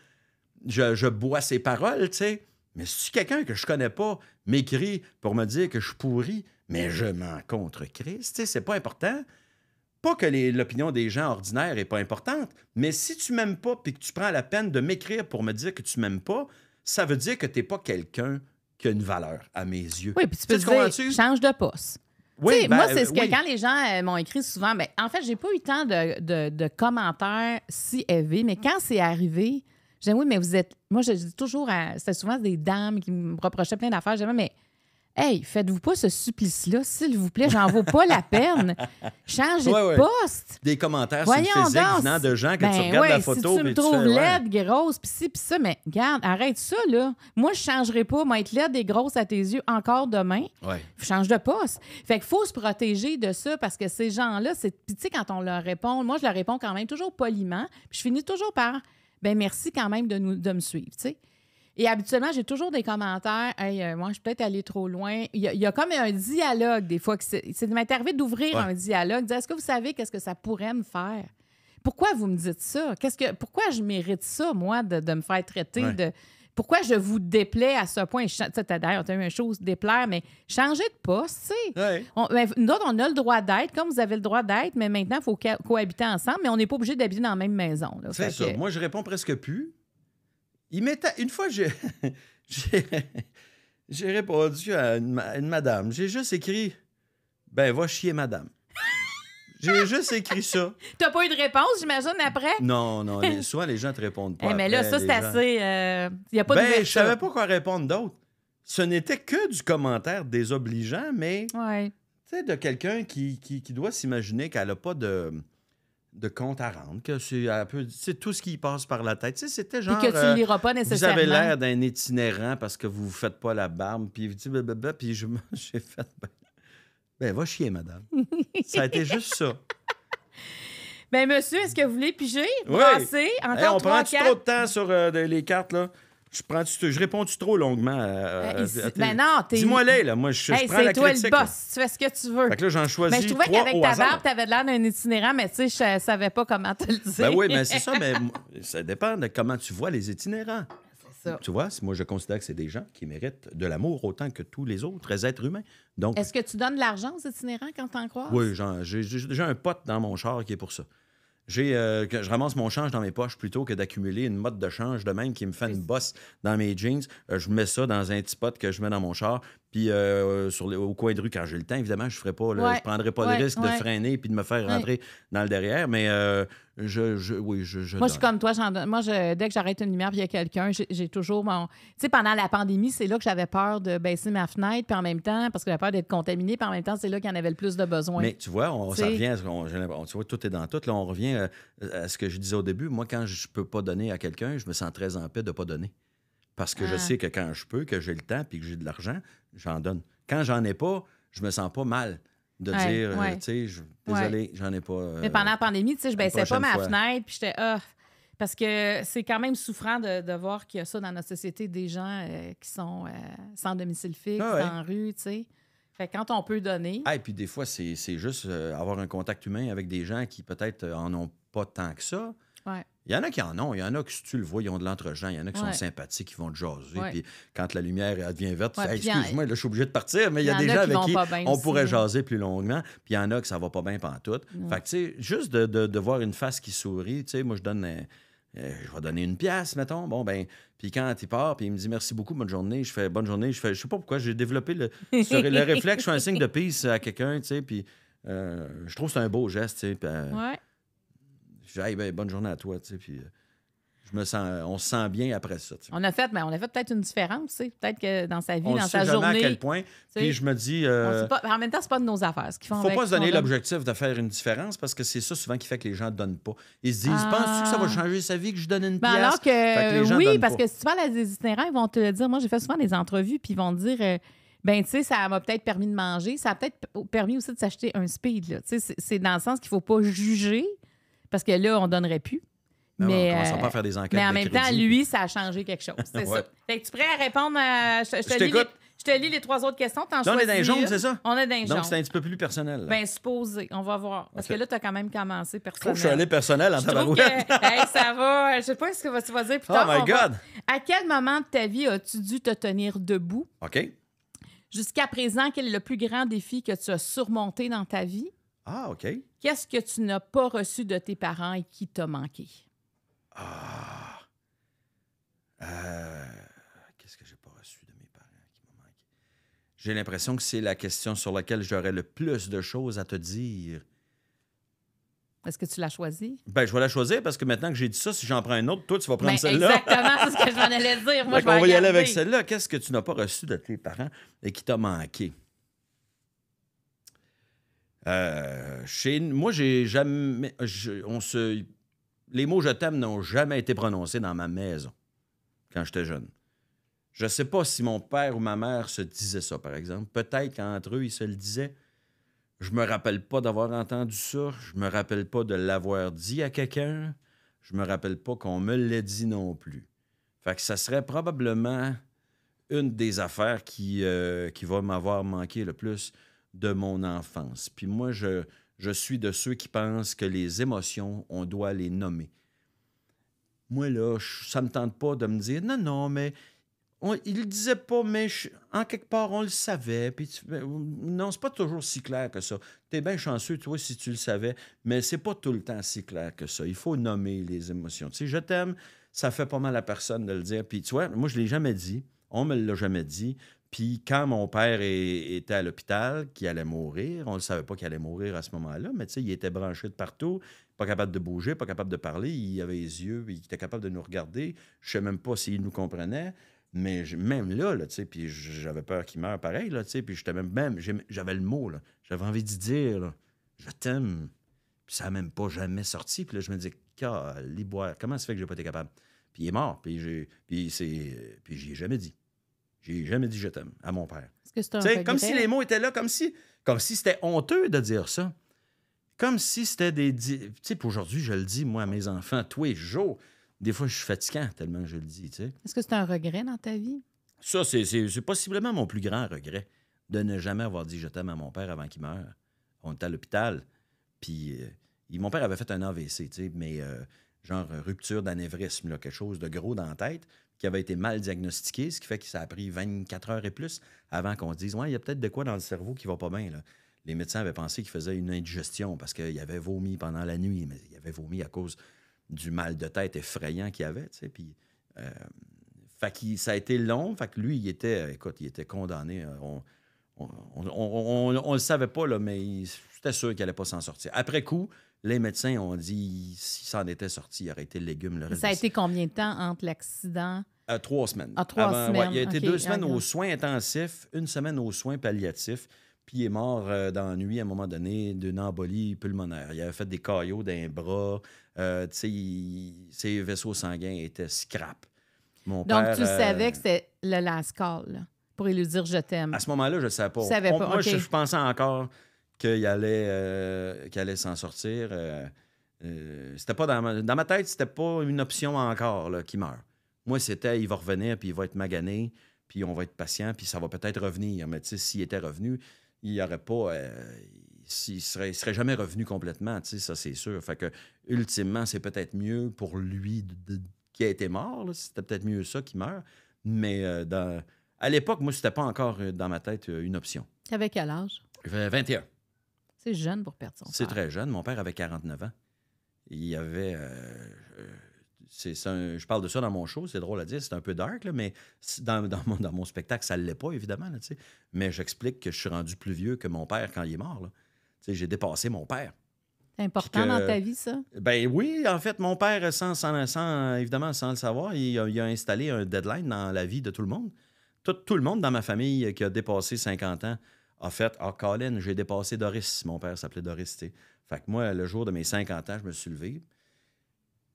je, bois ces paroles, tu sais, mais si quelqu'un que je connais pas m'écrit pour me dire que je pourris? mais je m'en contre Christ, tu sais, c'est pas important. Pas que l'opinion des gens ordinaires n'est pas importante, mais si tu m'aimes pas et que tu prends la peine de m'écrire pour me dire que tu m'aimes pas, ça veut dire que tu n'es pas quelqu'un qui a une valeur à mes yeux. Oui, puis tu peux dire, change de poste. Oui, moi, ben, c'est ce que quand les gens euh, m'ont écrit souvent, mais ben, en fait, j'ai pas eu tant de, de, commentaires si élevés, mais quand c'est arrivé, j'ai oui, mais vous êtes. Moi, je dis toujours, c'était souvent des dames qui me reprochaient plein d'affaires. J'ai mais Hey, faites-vous pas ce supplice-là, s'il vous plaît, j'en vaut pas la peine. Changez de poste. Des commentaires sur le de gens que tu ben regardes la photo. Si tu me trouves laide, grosse, pis ci, pis ça, mais regarde, arrête ça, là. Moi, je changerai pas, moi, être laide et grosse à tes yeux encore demain. Ouais. Change de poste. Fait qu'il faut se protéger de ça parce que ces gens-là, c'est. Puis, tu sais, quand on leur répond, moi, je leur réponds quand même toujours poliment, puis je finis toujours par ben merci quand même de, nous, de me suivre, tu sais. Et habituellement, j'ai toujours des commentaires. Euh, moi, je suis peut-être allé trop loin. Il y, a, comme un dialogue des fois. C'est de m'intervenir d'ouvrir un dialogue. est-ce que vous savez qu'est-ce que ça pourrait me faire? Pourquoi vous me dites ça? quest que, pourquoi je mérite ça, moi, de, me faire traiter de. Pourquoi je vous déplais à ce point? D'ailleurs, tu as eu un chose déplaire, mais changez de poste, tu sais. Ben, nous autres, on a le droit d'être comme vous avez le droit d'être, mais maintenant, il faut cohabiter ensemble, mais on n'est pas obligé d'habiter dans la même maison. C'est ça. Moi, je réponds presque plus il m'était. Une fois, (laughs) j'ai. j'ai répondu à une, madame. J'ai juste écrit Ben, va chier, madame. J'ai (laughs) juste écrit ça. T'as pas eu de réponse, j'imagine, après? Non, non. (laughs) souvent, les gens te répondent pas. Eh, mais là, ça, c'est assez. Il euh, a pas ben, je savais pas quoi répondre d'autre. Ce n'était que du commentaire désobligeant, mais. Ouais. Tu sais, de quelqu'un qui, qui, qui, doit s'imaginer qu'elle a pas de de compte à rendre, que c'est un peu C'est tout ce qui passe par la tête. C'était genre. Puis que tu ne euh, liras pas nécessairement. Vous avez l'air d'un itinérant parce que vous ne vous faites pas la barbe. Puis vous dites, bah, bah, bah, puis (laughs) j'ai fait. Ben, ben, va chier, madame. ça a été juste ça. (laughs) Ben, monsieur, est-ce que vous voulez piger? Oui. Brasser, encore hey, on prend trop de temps sur euh, les cartes, là? Je, prends, je réponds-tu trop longuement euh, euh, euh, à, ben non, t'es... Dis-moi les, là. Moi, je, je prends la critique. C'est toi le boss. Tu fais ce que tu veux. Fait que là, j'en ben, choisis Mais je trouvais qu'avec ta barbe, t'avais l'air d'un itinérant, mais tu sais, je savais pas comment te le dire. Ben oui, mais c'est (laughs) ça. Mais ça dépend de comment tu vois les itinérants. Ça. Tu vois, moi, je considère que c'est des gens qui méritent de l'amour autant que tous les autres êtres humains. Est-ce que tu donnes de l'argent aux itinérants quand t'en crois? Oui, j'ai, j'ai un pote dans mon char qui est pour ça j'ai, euh, je ramasse mon change dans mes poches plutôt que d'accumuler une motte de change de même qui me fait une bosse dans mes jeans. Euh, je mets ça dans un petit pot que je mets dans mon char, puis euh, au coin de rue, quand j'ai le temps, évidemment, je ferai pas, prendrai pas le risque de freiner puis de me faire rentrer dans le derrière. Mais euh, je, oui, je, je Moi, je suis comme toi. Moi, dès que j'arrête une lumière, il y a quelqu'un, j'ai toujours mon. Tu sais, pendant la pandémie, c'est là que j'avais peur de baisser ma fenêtre, puis en même temps, parce que j'avais peur d'être contaminé, puis en même temps, c'est là qu'il y en avait le plus de besoin. Mais tu vois, on ça revient. tu vois, tout est dans tout. Là, on revient euh, à, ce que je disais au début. Moi, quand je peux pas donner à quelqu'un, je me sens très en paix de pas donner. Parce que je ah. sais que quand je peux, que j'ai le temps et que j'ai de l'argent, j'en donne. Quand j'en ai pas, je me sens pas mal de dire, euh, tu sais, désolé, j'en ai pas. Mais pendant la euh, pandémie, tu sais, je baissais pas ma fenêtre, puis j'étais, ah, parce que c'est quand même souffrant de, voir qu'il y a ça dans notre société, des gens euh, qui sont sans domicile fixe, en ah rue, tu sais. Fait quand on peut donner. et puis des fois, c'est juste avoir un contact humain avec des gens qui peut-être en ont pas tant que ça. Il y en a qui en ont. Il y en a que si tu le vois, ils ont de l'entregent. Il y en a qui sont sympathiques, qui vont te jaser. Puis quand la lumière devient verte, excuse-moi, là, je suis obligé de partir, mais il y, a des gens avec qui, on pourrait jaser plus longuement. Puis il y en a que ça va pas bien pantoute. Fait que, tu sais, juste de, voir une face qui sourit, tu sais, moi, je donne. Euh, euh, je vais donner une pièce, mettons. Bon, ben, puis quand il part, puis il me dit merci beaucoup, bonne journée, je fais bonne journée, je fais, je sais pas pourquoi, j'ai développé le, le (laughs) réflexe, je fais un signe de peace à quelqu'un, tu sais, puis euh, je trouve que c'est un beau geste, tu sais je dis, ben, bonne journée à toi, puis euh, je me sens, euh, on se sent bien après ça. On a fait, mais ben, on a fait peut-être une différence, tu sais, peut-être que dans sa vie, dans sa journée. à quel point. Puis je me dis. Euh, en même temps, c'est pas de nos affaires. Il ne faut pas se donner l'objectif de faire une différence parce que c'est ça souvent qui fait que les gens ne donnent pas. Ils se disent, penses-tu que ça va ah. changer sa vie que je donne une ben, pièce? que, oui, parce que si tu parles itinérants, ils vont te dire. Moi, j'ai fait souvent des entrevues, puis ils vont dire. ben tu sais, ça m'a peut-être permis de manger, ça a peut-être permis aussi de s'acheter un speed. C'est dans le sens qu'il ne faut pas juger, parce que là, on ne donnerait plus. Ben mais, pas euh, faire des enquêtes. Mais en même temps, lui, ça a changé quelque chose. C'est ça. tu es prêt à répondre à. Euh, je, te lis les, trois autres questions. on est dans jaune, c'est ça? On est dans jaune. Donc, c'est un petit peu plus personnel. Bien, supposé. On va voir. Parce que là, tu as quand même commencé personnel. Je, je suis allé personnel en tabarouette. (laughs) hey, ça va. Je sais pas ce que tu vas dire plus oh tard. Oh my God! À quel moment de ta vie as-tu dû te tenir debout? OK. Jusqu'à présent, quel est le plus grand défi que tu as surmonté dans ta vie? Ah, OK. Qu'est-ce que tu n'as pas reçu de tes parents et qui t'a manqué? Ah. Euh, qu'est-ce que j'ai pas reçu de mes parents qui m'ont manqué? J'ai l'impression que c'est la question sur laquelle j'aurais le plus de choses à te dire. Est-ce que tu l'as choisi? Ben, je vais la choisir parce que maintenant que j'ai dit ça, si j'en prends une autre, toi, tu vas prendre ben, celle-là. Exactement, c'est ce que je m'en allais dire. Moi, ben, je vais on va y aller avec celle-là. Qu'est-ce que tu n'as pas reçu de tes parents et qui t'a manqué? Euh, moi, j'ai jamais. on les mots je t'aime n'ont jamais été prononcés dans ma maison quand j'étais jeune. Je ne sais pas si mon père ou ma mère se disaient ça, par exemple. Peut-être qu'entre eux, ils se le disaient. Je me rappelle pas d'avoir entendu ça. Je me rappelle pas de l'avoir dit à quelqu'un. Je me rappelle pas qu'on me l'ait dit non plus. Fait que ça serait probablement une des affaires qui, euh, qui va m'avoir manqué le plus de mon enfance. Puis moi, je, je suis de ceux qui pensent que les émotions, on doit les nommer. Moi, là, ça ne me tente pas de me dire, non, non, mais on, il le disait pas, mais en quelque part, on le savait. Puis ben, non, c'est pas toujours si clair que ça. Tu es bien chanceux, toi, si tu le savais, mais c'est pas tout le temps si clair que ça. Il faut nommer les émotions. Tu je t'aime, ça fait pas mal à personne de le dire. Puis tu vois, moi, je l'ai jamais dit. On me l'a jamais dit. Puis quand mon père était à l'hôpital, qu'il allait mourir, on ne savait pas qu'il allait mourir à ce moment-là, mais tu sais, il était branché de partout, pas capable de bouger, pas capable de parler, il avait les yeux, il était capable de nous regarder. Je ne sais même pas s'il nous comprenait, mais même là, tu sais, puis j'avais peur qu'il meure pareil, tu sais, puis j'étais même, même j'avais le mot, j'avais envie de dire, je t'aime. Puis ça n'a même pas jamais sorti. Puis là, je me dis, les bois, comment ça fait que n'ai pas été capable? Puis il est mort, puis j'ai, puis c'est, puis ai jamais dit. J'ai jamais dit je t'aime à mon père. C'est comme si les mots étaient là, comme si, comme si c'était honteux de dire ça. Comme si c'était des. Tu sais, aujourd'hui, je le dis, moi, à mes enfants, tous les jours. Des fois, je suis fatiguant tellement je le dis. Tu sais. Est-ce que c'est un regret dans ta vie? Ça, c'est possiblement mon plus grand regret de ne jamais avoir dit je t'aime à mon père avant qu'il meure. On était à l'hôpital, puis euh, mon père avait fait un AVC, tu sais, mais euh, genre rupture d'anévrisme, quelque chose de gros dans la tête qui avait été mal diagnostiqué, ce qui fait que ça a pris 24 heures et plus avant qu'on dise Ouais, il y a peut-être de quoi dans le cerveau qui va pas bien. Les médecins avaient pensé qu'il faisait une indigestion parce qu'il avait vomi pendant la nuit, mais il avait vomi à cause du mal de tête effrayant qu'il avait. puis, euh, ça a été long. Fait que lui, il était, écoute, il était condamné. Euh, on, on, le savait pas, là, mais c'était sûr qu'il n'allait pas s'en sortir. Après coup, les médecins ont dit, si ça en était sorti, il aurait été le légume le reste. Ça a été combien de temps entre l'accident? Euh, trois semaines. Ah, il a été deux semaines aux soins intensifs, une semaine aux soins palliatifs, puis il est mort euh, dans la nuit à un moment donné d'une embolie pulmonaire. Il avait fait des caillots d'un bras. Euh, ses vaisseaux sanguins étaient scrap. Donc, tu savais que c'était le last call pour lui dire je t'aime. À ce moment-là, je ne savais pas. savais pas. moi, je, je pensais encore euh, qu'il allait, s'en sortir. Euh, euh, c'était pas dans ma, dans ma tête, c'était pas une option encore qui meurt. Moi, c'était il va revenir, puis il va être magané, puis on va être patient, puis ça va peut-être revenir. Mais s'il était revenu, il n'y aurait pas. il, serait, serait jamais revenu complètement, ça c'est sûr. Fait que, ultimement, c'est peut-être mieux pour lui qui a été mort, c'était peut-être mieux ça qui meurt. Mais à l'époque, moi, c'était pas encore dans ma tête une option. Avec quel âge? 21. C'est jeune pour perdre son père. C'est très jeune. Mon père avait 49 ans. Il avait. Euh, euh, c'est je parle de ça dans mon show, c'est drôle à dire, c'est un peu dark, mais dans, mon, dans, mon, spectacle, ça ne l'est pas, évidemment. mais j'explique que je suis rendu plus vieux que mon père quand il est mort. J'ai dépassé mon père. C'est important dans ta vie, ça? Ben oui, en fait, mon père, sans, sans, évidemment, sans le savoir, il a, a, installé un deadline dans la vie de tout le monde. tout le monde dans ma famille qui a dépassé 50 ans en fait, en oh, Colin, j'ai dépassé Doris. Mon père s'appelait Doris. T. Fait que moi, le jour de mes 50 ans, je me suis levé.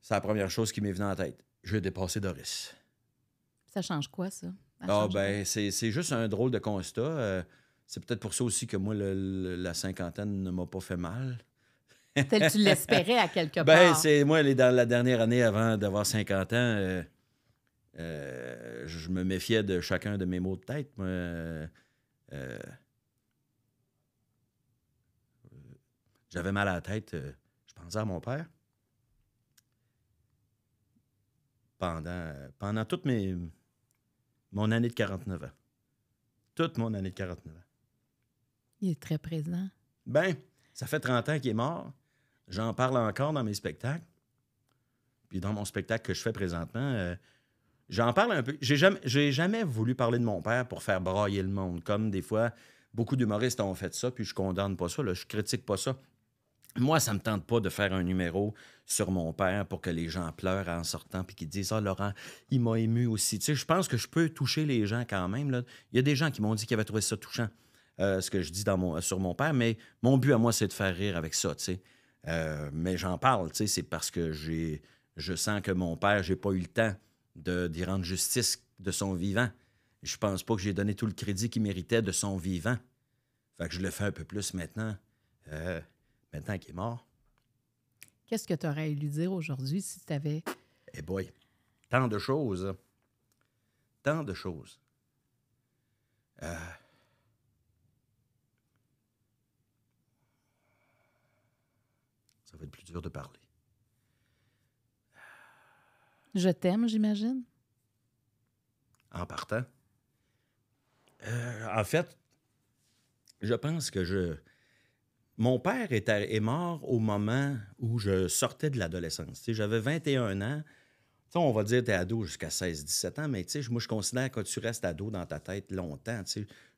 C'est la première chose qui m'est venue en tête. J'ai dépassé Doris. Ça change quoi, ça? ah, ben, c'est juste un drôle de constat. Euh, c'est peut-être pour ça aussi que moi, la cinquantaine ne m'a pas fait mal. Peut-être que tu l'espérais à quelque (laughs) ben, part. Ben, c'est moi, dans la dernière année avant d'avoir 50 ans, euh, euh, je me méfiais de chacun de mes maux de tête. J'avais mal à la tête. Euh, je pensais à mon père. Pendant, pendant toute mes, mon année de 49 ans. Toute mon année de 49 ans. Il est très présent. Ben, ça fait 30 ans qu'il est mort. J'en parle encore dans mes spectacles. Puis dans mon spectacle que je fais présentement, euh, j'en parle un peu. J'ai jamais, jamais voulu parler de mon père pour faire brailler le monde, comme des fois beaucoup d'humoristes ont fait ça, puis je condamne pas ça, je critique pas ça. Moi, ça ne me tente pas de faire un numéro sur mon père pour que les gens pleurent en sortant puis qu'ils disent Ah, Laurent, il m'a ému aussi. Tu sais, je pense que je peux toucher les gens quand même. Là. Il y a des gens qui m'ont dit qu'ils avaient trouvé ça touchant, euh, ce que je dis euh, sur mon père, mais mon but à moi, c'est de faire rire avec ça. Tu sais. Euh, mais j'en parle, tu sais, c'est parce que j'ai, je sens que mon père, j'ai pas eu le temps de, d'y rendre justice de son vivant. Je pense pas que j'ai donné tout le crédit qu'il méritait de son vivant. Fait que je le fais un peu plus maintenant maintenant qu'il est mort. Qu'est-ce que tu aurais à lui dire aujourd'hui si tu avais. Eh boy, tant de choses. Tant de choses. Euh, ça va être plus dur de parler. Je t'aime, j'imagine. En partant. Euh, en fait, je pense que je, mon père est, mort au moment où je sortais de l'adolescence. J'avais 21 ans. on va dire que tu es ado jusqu'à 16-17 ans, mais moi, je considère que tu restes ado dans ta tête longtemps.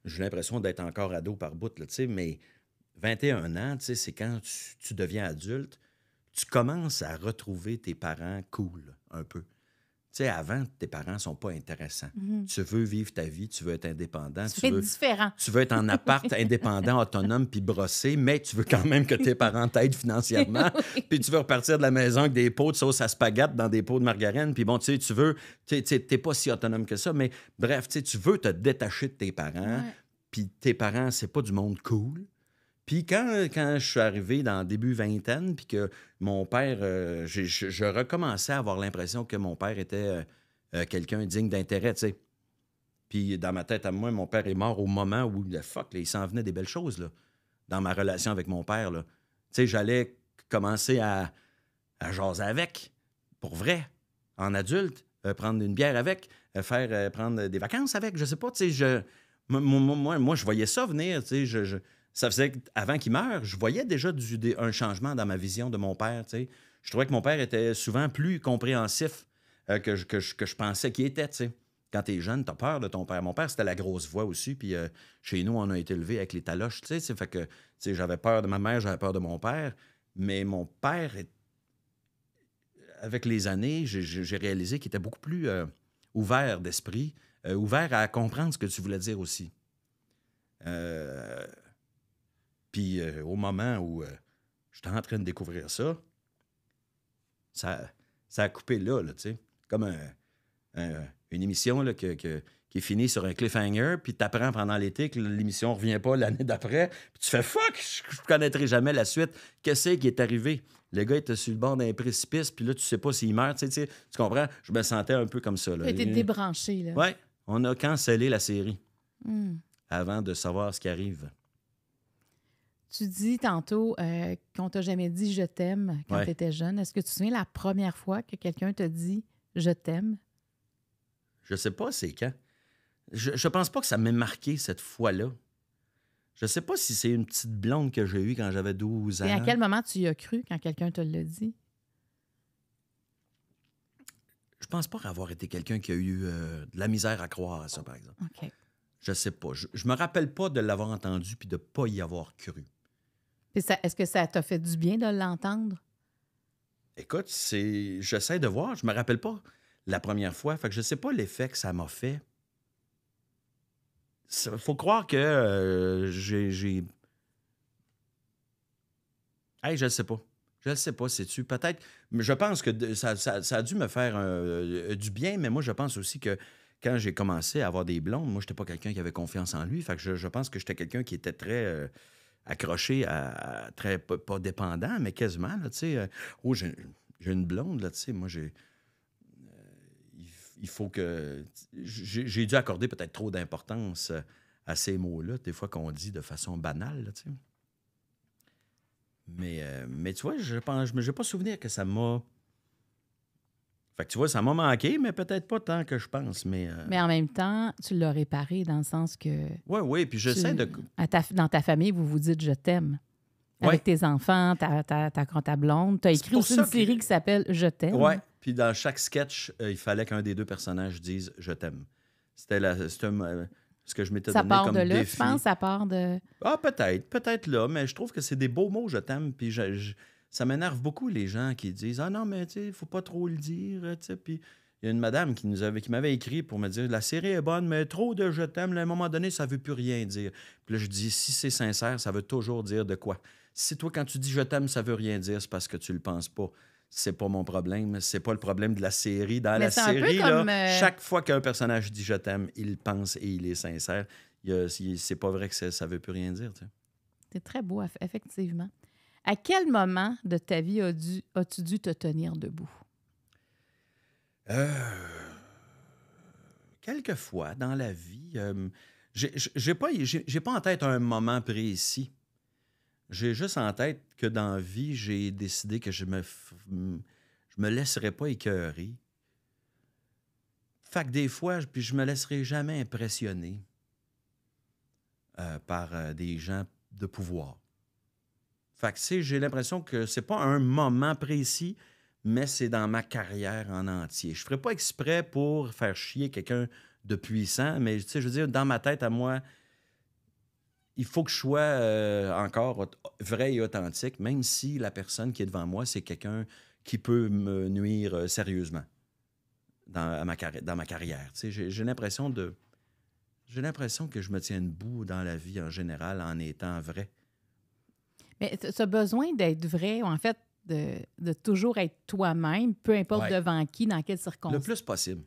J'ai l'impression d'être encore ado par bout, mais 21 ans, c'est quand tu, deviens adulte, tu commences à retrouver tes parents cool un peu. Tu sais, avant, tes parents sont pas intéressants. Mhm. Tu veux vivre ta vie, tu veux être indépendant. Tu, veux différent. Tu veux être en appart, (laughs) indépendant, autonome, puis brossé, mais tu veux quand même que tes parents t'aident financièrement. (laughs) Puis tu veux repartir de la maison avec des pots de sauce à spaghetti dans des pots de margarine. Puis bon, tu sais, tu veux... Tu n'es pas si autonome que ça, mais bref, tu veux te détacher de tes parents. Puis tes parents, c'est pas du monde cool. Puis quand, quand je suis arrivé dans le début vingtaine, puis que mon père, euh, je, recommençais à avoir l'impression que mon père était euh, euh, quelqu'un digne d'intérêt, tu sais. Puis dans ma tête à moi, mon père est mort au moment où, le fuck, il s'en venait des belles choses, là, dans ma relation avec mon père, là. Tu sais, j'allais commencer à, à jaser avec, pour vrai, en adulte, prendre une bière avec, faire prendre des vacances avec, je sais pas, tu sais, je... Moi, moi, moi, je voyais ça venir, tu sais, je ça faisait qu'avant qu'il meure, je voyais déjà un changement dans ma vision de mon père. Je trouvais que mon père était souvent plus compréhensif euh, que, je, que, je, pensais qu'il était. quand Quand t'es jeune, t'as peur de ton père. Mon père, c'était la grosse voix aussi. Puis euh, chez nous, on a été élevé avec les taloches. fait que j'avais peur de ma mère, j'avais peur de mon père. Mais mon père, avec les années, j'ai réalisé qu'il était beaucoup plus euh, ouvert d'esprit, ouvert à comprendre ce que tu voulais dire aussi. Euh, puis euh, au moment où euh, j'étais en train de découvrir ça, ça, ça a coupé là, là tu sais. Comme une émission là, qui est finie sur un cliffhanger, puis tu apprends pendant l'été que l'émission ne revient pas l'année d'après, puis tu fais fuck, je, ne connaîtrai jamais la suite. Qu'est-ce qui est arrivé? Le gars était sur le bord d'un précipice, puis là, tu sais pas s'il meurt, tu, sais, tu, comprends? Je me sentais un peu comme ça. Tu étais débranché, là. Ouais, on a cancellé la série hmm. avant de savoir ce qui arrive. Tu dis tantôt qu'on euh, qu'on t'a jamais dit je t'aime quand tu étais jeune. Est-ce que tu te souviens la première fois que quelqu'un t'a dit je t'aime? Je sais pas c'est quand. Je, ne pense pas que ça m'ait marqué cette fois-là. Je sais pas si c'est une petite blonde que j'ai eue quand j'avais 12 ans. Et à quel moment tu y as cru quand quelqu'un te l'a dit? Je pense pas avoir été quelqu'un qui a eu euh, de la misère à croire à ça, par exemple. OK. Je sais pas. Je, ne me rappelle pas de l'avoir entendu puis de pas y avoir cru. Est-ce que ça t'a fait du bien de l'entendre? Écoute, c'est j'essaie de voir. Je me rappelle pas la première fois. Fait que je sais pas l'effet que ça m'a fait. Il faut croire que euh, j'ai. Hey, je ne sais pas. Je ne sais pas, sais-tu. Peut-être. Je pense que ça, ça, a dû me faire euh, euh, du bien, mais moi, je pense aussi que quand j'ai commencé à avoir des blondes, moi, je n'étais pas quelqu'un qui avait confiance en lui. Fait que je, pense que j'étais quelqu'un qui était très accroché à, très, pas, dépendant, mais quasiment, là, tu sais. Euh, oh, j'ai une blonde, là, tu sais, moi, j'ai... Euh, il, faut que... J'ai dû accorder peut-être trop d'importance euh, à ces mots-là, des fois qu'on dit de façon banale, là, tu sais. Mais, mais tu vois, je pense, je pas souvenir que ça m'a fait que tu vois, ça m'a manqué, mais peut-être pas tant que je pense. Mais, euh, mais en même temps, tu l'as réparé dans le sens que. Oui, oui. Puis j'essaie de. dans ta famille, vous vous dites je t'aime. Avec tes enfants, ta, ta, blonde. Tu as écrit aussi une série qui s'appelle Je t'aime. Oui. Puis dans chaque sketch, euh, il fallait qu'un des deux personnages dise je t'aime. C'était la. Euh, ce que je m'étais donné part de là, je pense, ça part de... Ah, peut-être, peut-être là, mais je trouve que c'est des beaux mots, je t'aime, puis je ça m'énerve beaucoup les gens qui disent Ah non, mais tu sais, faut pas trop le dire, Puis il y a une madame qui nous avait, qui m'avait écrit pour me dire La série est bonne, mais trop de je t'aime, à un moment donné, ça veut plus rien dire. Puis là, je dis Si c'est sincère, ça veut toujours dire de quoi. Si toi, quand tu dis je t'aime, ça veut rien dire, c'est parce que tu le penses pas c'est pas mon problème, c'est pas le problème de la série. Dans la série, euh, chaque fois qu'un personnage dit je t'aime, il pense et il est sincère. C'est pas vrai que ça, veut plus rien dire. C'est très beau, effectivement. À quel moment de ta vie as-tu dû te tenir debout? Euh, quelquefois dans la vie, euh, je j'ai pas, pas en tête un moment précis. J'ai juste en tête que dans la vie, j'ai décidé que je me, je me laisserais pas écœurer. Fait des fois, puis je me laisserai jamais impressionner euh, par des gens de pouvoir j'ai l'impression que c'est pas un moment précis, mais c'est dans ma carrière en entier. Je ferai pas exprès pour faire chier quelqu'un de puissant, mais, tu sais, je veux dire, dans ma tête à moi, il faut que je sois euh, encore vrai et authentique, même si la personne qui est devant moi, c'est quelqu'un qui peut me nuire euh, sérieusement dans ma, dans ma carrière. J'ai l'impression de... J'ai l'impression que je me tiens debout dans la vie en général en étant vrai. Mais ce besoin d'être vrai, en fait, de, toujours être toi-même, peu importe devant qui, dans quelles circonstances. Le plus possible.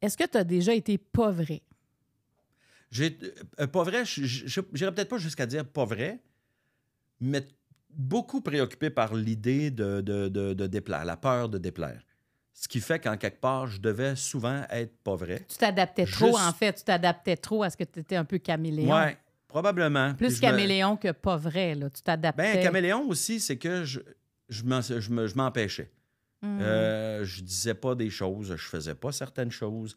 Est-ce que tu as déjà été pas vrai? J'ai, euh, pas vrai, j'irais peut-être pas jusqu'à dire pas vrai, mais beaucoup préoccupé par l'idée de, de, déplaire, la peur de déplaire. Ce qui fait qu'en quelque part, je devais souvent être pas vrai. Tu t'adaptais trop, en fait. Tu t'adaptais trop à ce que tu étais un peu caméléon. Ouais, Probablement. Plus caméléon que pas vrai, là. Tu t'adaptais. Ben, caméléon aussi, c'est que je, je m'empêchais. Hmm. Euh, je disais pas des choses, je faisais pas certaines choses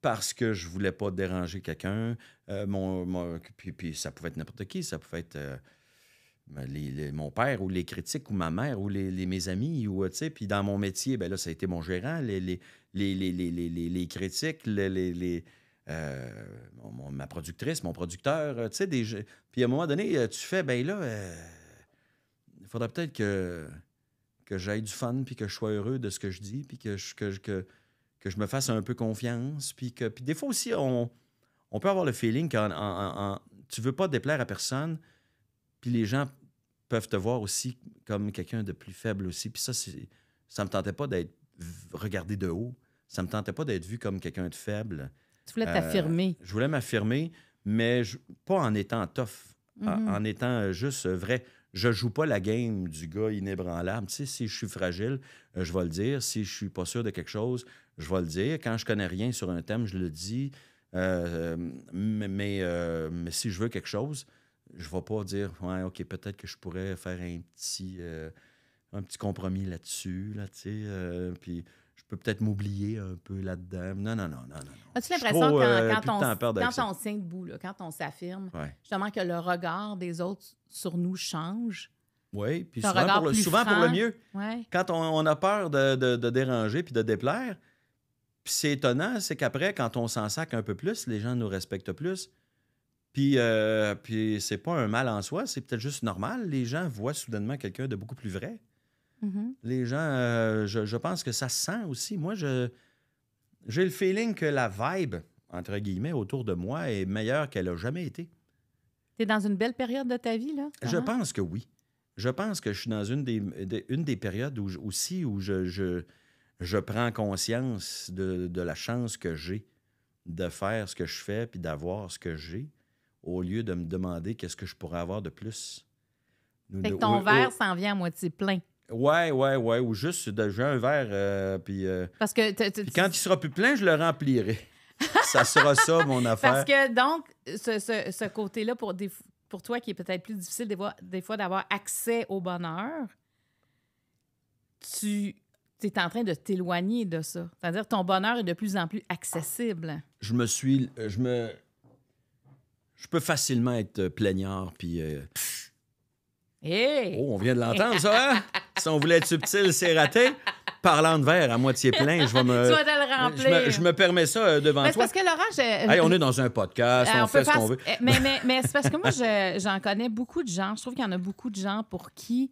parce que je voulais pas déranger quelqu'un. Euh, mon, puis, ça pouvait être n'importe qui, ça pouvait être euh, ben, mon père ou les critiques ou ma mère ou les, mes amis. Ou, euh, puis dans mon métier, ben là, ça a été mon gérant, les, les, critiques, les, euh, ma productrice, mon producteur, euh, tu sais, des Puis à un moment donné, euh, tu fais, ben là, il faudrait peut-être que, que j'aille du fun, puis que je sois heureux de ce que je dis, puis que je, que, je me fasse un peu confiance. Puis, que, puis des fois aussi, on, on peut avoir le feeling que tu veux pas déplaire à personne, puis les gens peuvent te voir aussi comme quelqu'un de plus faible aussi. Puis ça, ça me tentait pas d'être regardé de haut. Ça me tentait pas d'être vu comme quelqu'un de faible. Je voulais euh, t'affirmer. je voulais m'affirmer, mais pas en étant tough, en, mm-hmm. étant euh, juste euh, vrai. Je joue pas la game du gars inébranlable. si je suis fragile, je vais le dire. Si je suis pas sûr de quelque chose, je vais le dire. Quand je connais rien sur un thème, je le dis. mais, si je veux quelque chose, je ne vais pas dire OK, peut-être que je pourrais faire un petit, un petit compromis là-dessus. Là, puis peut-être m'oublier un peu là-dedans. Non, non, non, non. non. As-tu l'impression quand, euh, quand, on, quand tient debout, quand on s'affirme, justement que le regard des autres sur nous change? Oui, puis souvent, pour le, mieux. Quand on, a peur de, déranger puis de déplaire, puis c'est étonnant, c'est qu'après, quand on s'en sac un peu plus, les gens nous respectent plus. Puis, euh, puis c'est pas un mal en soi, c'est peut-être juste normal. Les gens voient soudainement quelqu'un de beaucoup plus vrai. Mhm. Les gens, euh, je, pense que ça se sent aussi. Moi, je, j'ai le feeling que la vibe, entre guillemets, autour de moi est meilleure qu'elle a jamais été. Tu es dans une belle période de ta vie, là? Je pense que oui. Je pense que je suis dans une des, une des périodes où, aussi où je, je, prends conscience de, la chance que j'ai de faire ce que je fais puis d'avoir ce que j'ai au lieu de me demander qu'est-ce que je pourrais avoir de plus. Fait que ton verre s'en vient à moitié plein. Ouais, ouais, ouais. Ou juste, j'ai un verre, euh, puis. Euh, Parce que. quand il sera plus plein, je le remplirai. (laughs) ça sera ça, mon affaire. Parce que, donc, ce, côté-là, pour, toi, qui est peut-être plus difficile des fois, d'avoir accès au bonheur, tu es en train de t'éloigner de ça. C'est-à-dire, ton bonheur est de plus en plus accessible. Je me suis. Euh, je me. Je peux facilement être plaignard, puis. Oh, on vient de l'entendre, ça, hein? (laughs) si on voulait être subtil, c'est raté. Parlant de verre à moitié plein, je vais me. Tu vas le remplir. Je me, permets ça euh, devant mais Parce que Laurent, on est dans un podcast, euh, on, fait ce qu'on veut. Mais, c'est parce que moi, (laughs) j'en connais beaucoup de gens. Je trouve qu'il y en a beaucoup de gens pour qui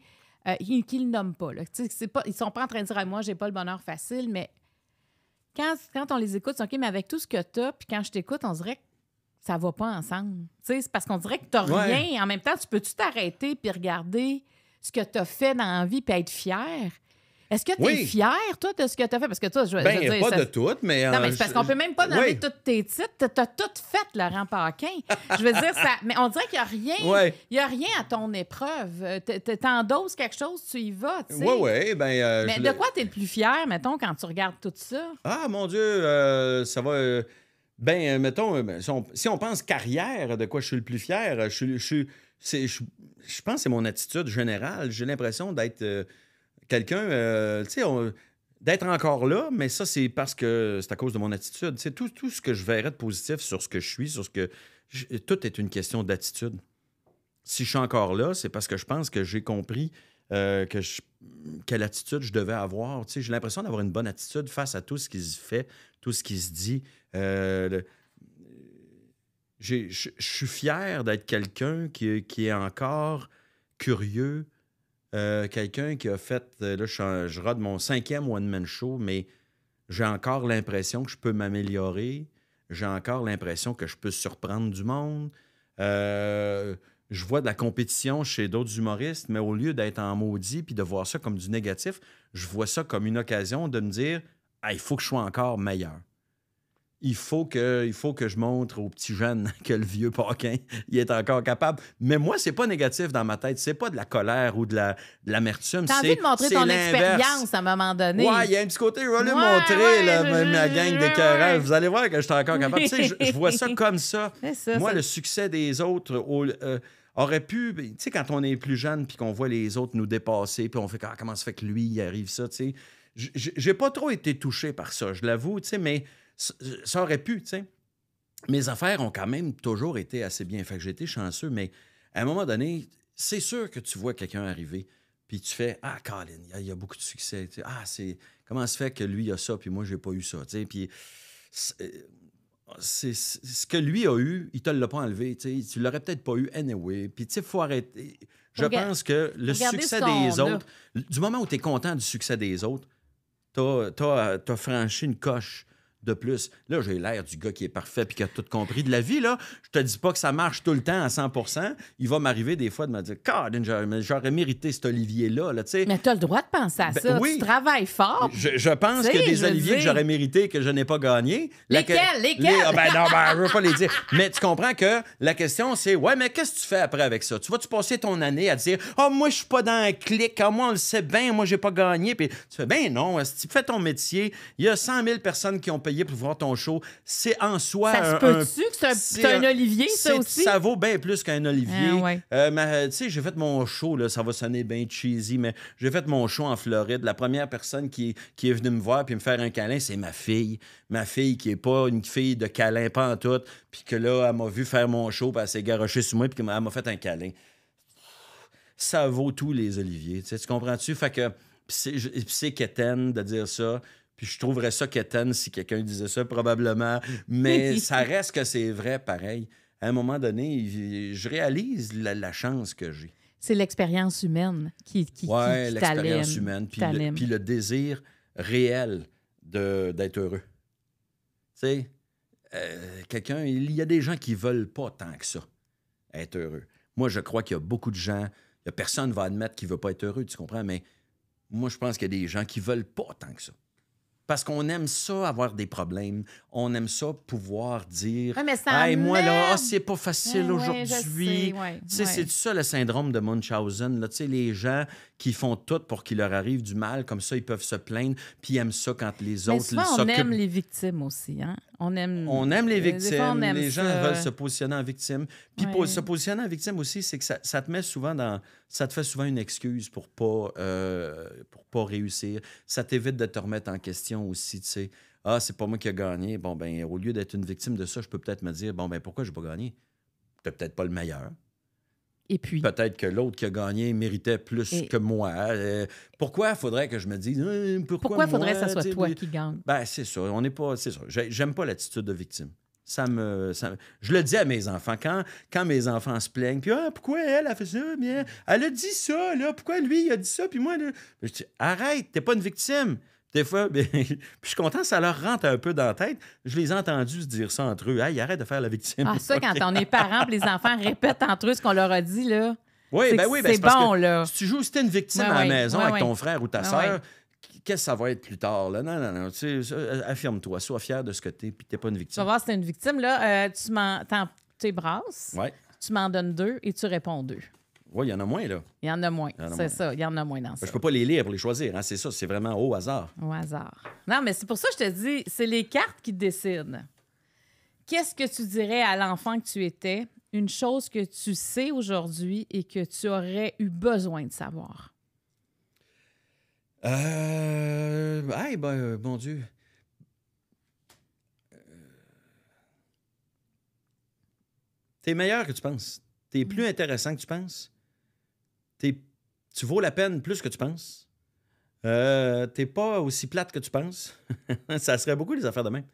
euh, ils, ne le nomment pas, Ils ne Ils sont pas en train de dire à ah, moi, j'ai pas le bonheur facile, mais quand, on les écoute, c'est OK, mais avec tout ce que tu as, puis quand je t'écoute, on dirait que ça va pas ensemble. c'est parce qu'on dirait que tu n'as rien. En même temps, tu peux-tu t'arrêter puis regarder ce que tu as fait dans la vie puis être fier? Est-ce que tu es fier, toi, de ce que tu as fait? Parce que toi, je, ben, dire, pas de tout, mais. non, euh, mais c'est parce qu'on peut même pas nommer toutes tous tes titres. Tu as tout fait, Laurent Paquin. je veux dire, Mais on dirait qu'il n'y a rien. Il y a rien à ton épreuve. Euh, tu T'endoses quelque chose, tu y vas, Oui, oui. Ben, euh, mais de quoi tu es le plus fier, mettons, quand tu regardes tout ça? Ah, mon Dieu, ça va. Ben, euh, mettons, euh, ben, si, on, pense carrière, de quoi je suis le plus fier, euh, je, pense que c'est mon attitude générale. J'ai l'impression d'être quelqu'un, tu sais, d'être encore là, mais ça, c'est parce que c'est à cause de mon attitude. C'est tout, tout ce que je verrais de positif sur ce que je suis, sur ce que. tout est une question d'attitude. Si je suis encore là, c'est parce que je pense que j'ai compris euh, que quelle attitude je devais avoir. Tu sais, j'ai l'impression d'avoir une bonne attitude face à tout ce qui se fait, tout ce qui se dit. Euh, je, suis fier d'être quelqu'un qui, qui, est encore curieux, euh, quelqu'un qui a fait, là, je, je, mon cinquième one-man show, mais j'ai encore l'impression que je peux m'améliorer, j'ai encore l'impression que je peux surprendre du monde. Euh, je vois de la compétition chez d'autres humoristes, mais au lieu d'être en maudit puis de voir ça comme du négatif, je vois ça comme une occasion de me dire ah, il faut que je sois encore meilleur. Il faut, que, il faut que je montre aux petits jeunes (laughs) que le vieux Paquin, il est encore capable. Mais moi, c'est pas négatif dans ma tête. C'est pas de la colère ou de l'amertume. La, T'as envie de montrer ton expérience à un moment donné. Ouais, il y a un petit côté, je vais lui montrer, ma, gang de Vous allez voir que je suis encore capable. je, vois ça (laughs) comme ça. moi, le succès des autres, euh, aurait pu. Ben, tu sais, quand on est plus jeune puis qu'on voit les autres nous dépasser, puis on fait ah, comment ça fait que lui, il arrive ça, tu sais. J'ai pas trop été touché par ça, je l'avoue, tu sais, mais ça aurait pu, tu sais. Mes affaires ont quand même toujours été assez bien. Fait que j'ai été chanceux, mais à un moment donné, c'est sûr que tu vois quelqu'un arriver, puis tu fais Ah, Colin, il y, a beaucoup de succès. ah, c'est. Comment ça fait que lui, a ça, puis moi, j'ai pas eu ça, tu sais. Puis euh, c'est ce que lui a eu, il te l'a pas enlevé. Tu Tu l'aurais peut-être pas eu anyway. Puis, tu sais, faut arrêter. Je pense que le succès des autres, du moment où tu es content du succès des autres, tu as, franchi une coche de plus. Là, j'ai l'air du gars qui est parfait puis qui a tout compris de la vie. Là. Je te dis pas que ça marche tout le temps à 100 Il va m'arriver des fois de me dire God, j'aurais mérité cet Olivier-là. Là, mais tu as le droit de penser à ben ça. Oui. Tu travailles fort. Je, pense que des Oliviers que j'aurais mérité que je n'ai pas gagné. Lesquels Lesquels ah ben Non, ben, je veux pas les dire. Mais tu comprends que la question, c'est Ouais, mais qu'est-ce que tu fais après avec ça Tu vas-tu passer ton année à dire Ah, moi, je suis pas dans un clic. comme ah, moi, on le sait bien. Moi, j'ai pas gagné. Puis tu fais Ben non, fais ton métier, il y a 100 000 personnes qui ont payé pour voir ton show, c'est en soi. Ça se peut-tu que c'est un, Olivier, ça aussi? Ça vaut bien plus qu'un Olivier. Ah, euh, tu sais, j'ai fait mon show, là, ça va sonner bien cheesy, mais j'ai fait mon show en Floride. La première personne qui, est venue me voir puis me faire un câlin, c'est ma fille. Ma fille qui n'est pas une fille de câlin, pas en tout, puis que là, elle m'a vu faire mon show, puis elle s'est garochée sur moi, puis elle m'a fait un câlin. Ça vaut tous les Oliviers. Tu comprends-tu? Fait que c'est quétaine de dire ça. Puis je trouverais ça quétaine si quelqu'un disait ça, probablement. Mais (laughs) ça reste que c'est vrai pareil. À un moment donné, je réalise la, chance que j'ai. C'est l'expérience humaine qui, qui, ouais, l'expérience humaine. Puis le, désir réel d'être heureux. Tu sais, euh, quelqu'un, il y a des gens qui veulent pas tant que ça être heureux. Moi, je crois qu'il y a beaucoup de gens, personne ne va admettre qu'il ne veut pas être heureux, tu comprends, mais moi, je pense qu'il y a des gens qui veulent pas tant que ça. Parce qu'on aime ça avoir des problèmes. On aime ça pouvoir dire ah moi, là, ah, c'est pas facile ben aujourd'hui. c'est ça le syndrome de Munchausen. Là. Les gens qui font tout pour qu'il leur arrive du mal, comme ça, ils peuvent se plaindre, puis ils aiment ça quand les autres s'occupent. on aime les victimes aussi. Hein? On aime, les victimes. les gens veulent se positionner en victime. Puis se positionner en victime aussi, c'est que ça, te met souvent dans. Ça te fait souvent une excuse pour pas, euh, pour pas réussir. Ça t'évite de te remettre en question aussi, tu sais. Ah, c'est pas moi qui ai gagné. Bon, ben au lieu d'être une victime de ça, je peux peut-être me dire, bon, ben pourquoi je n'ai pas gagné? T'es peut-être pas le meilleur. Peut-être que l'autre qui a gagné méritait plus que moi. Euh, pourquoi faudrait que je me dise. Euh, pourquoi faudrait que ce soit toi qui gagne? Ben, c'est ça. On n'est pas. J'aime pas l'attitude de victime. Ça me, je le dis à mes enfants. Quand, quand mes enfants se plaignent, puis ah, pourquoi elle a fait ça, elle a dit ça, pourquoi lui, il a dit ça, puis moi, arrête, t'es pas une victime. Des fois, ben, (laughs) puis je suis content, ça leur rentre un peu dans la tête. Je les ai entendus se dire ça entre eux. Hey, arrête de faire la victime. Ah, ça, (laughs) quand on est parents, les enfants répètent entre eux ce qu'on leur a dit, là. Oui, ben oui, ben c'est bon, là. Si tu joues, si t'es une victime à la maison avec ton frère ou ta sœur, qu'est-ce que ça va être plus tard? Là? Non, non, non. Euh, affirme-toi, sois fier de ce que t'es, puis t'es pas une victime. Tu vas voir si t'es une victime, là. Euh, tu m'en. T'es brasse. Tu m'en donnes deux et tu réponds deux. Oui, il y en a moins, là. Il y en a moins, c'est ça. Il y en a moins dans ben, ça. Je peux pas les lire pour les choisir, hein. c'est ça. C'est vraiment au hasard. Au hasard. Non, mais c'est pour ça que je te dis, c'est les cartes qui décident. Qu'est-ce que tu dirais à l'enfant que tu étais, une chose que tu sais aujourd'hui et que tu aurais eu besoin de savoir? Euh. Hey, ben, bon euh, Dieu. Euh. T'es meilleur que tu penses. T'es plus mm. intéressant que tu penses. Tu vaux la peine plus que tu penses. Euh, t'es pas aussi plate que tu penses. (laughs) ça serait beaucoup les affaires de même.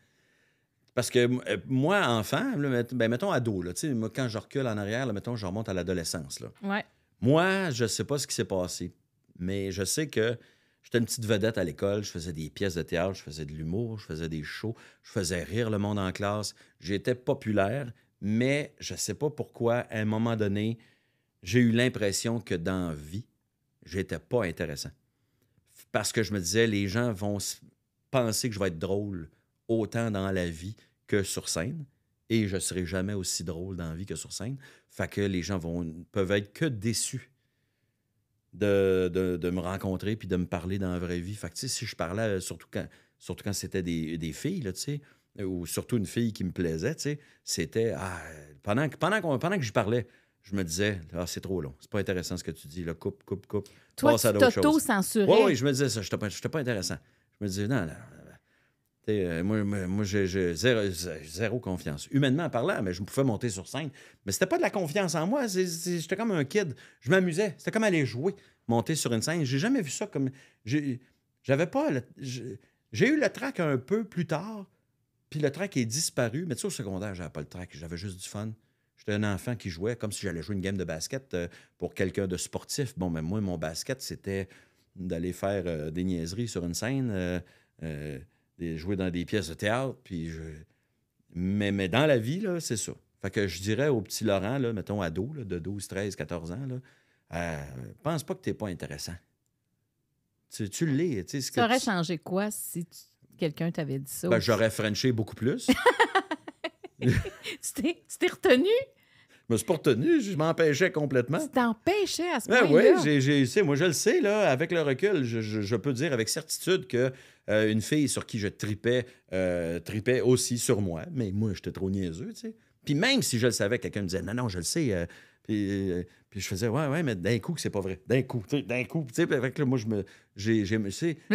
Parce que euh, moi, enfant, ben, mettons ado, là, moi, quand je recule en arrière, mettons, je remonte à l'adolescence. Ouais. Moi, je sais pas ce qui s'est passé, mais je sais que j'étais une petite vedette à l'école, je faisais des pièces de théâtre, je faisais de l'humour, je faisais des shows, je faisais rire le monde en classe, j'étais populaire, mais je sais pas pourquoi, à un moment donné, j'ai eu l'impression que dans vie, j'étais pas intéressant. Parce que je me disais, les gens vont penser que je vais être drôle autant dans la vie que sur scène. Et je ne serai jamais aussi drôle dans la vie que sur scène. Fait que les gens vont, peuvent être que déçus de, me rencontrer puis de me parler dans la vraie vie. Fait si je parlais, euh, surtout quand, surtout quand c'était des, des, filles, là, ou surtout une fille qui me plaisait, c'était pendant, ah, pendant, pendant que je parlais, je me disais, ah, c'est trop long, c'est pas intéressant ce que tu dis, coupe, coupe, coupe. Toi, tu Oui, je me disais ça, je n'étais pas intéressant. Je me disais, non, non, euh, moi, j'ai zéro, confiance. Humainement parlant, mais je me pouvais monter sur scène. Mais c'était pas de la confiance en moi. J'étais comme un kid. Je m'amusais. C'était comme aller jouer, monter sur une scène. J'ai jamais vu ça comme. J'avais pas. J'ai eu le track un peu plus tard, puis le track est disparu. Mais tu au secondaire, j'avais pas le track. J'avais juste du fun. J'étais un enfant qui jouait comme si j'allais jouer une game de basket euh, pour quelqu'un de sportif. Bon, mais ben, moi, mon basket, c'était d'aller faire euh, des niaiseries sur une scène, euh, jouer dans des pièces de théâtre. Puis mais, mais dans la vie, c'est ça. Fait que je dirais au petit Laurent, là, mettons ado, là, de 12, 13, 14 ans, là, pense pas que t'es pas intéressant. Tu, l'es. Ça aurait changé quoi si quelqu'un t'avait dit ça? Ben, j'aurais frenché beaucoup plus. (laughs) tu t'es retenu? Je me suis pas retenu, je m'empêchais complètement. Tu t'empêchais à ce moment-là? Ben oui, j'ai, moi je le sais, là, avec le recul, je, peux dire avec certitude que euh, une fille sur qui je tripais euh, tripait aussi sur moi, mais moi j'étais trop niaiseux, tu sais. Puis même si je le savais, quelqu'un me disait non, non, je le sais. Euh, puis, euh, puis, je faisais ouais, ouais, mais d'un coup c'est pas vrai. D'un coup, d'un coup, tu sais. Avec le moi, je me. J'ai, là,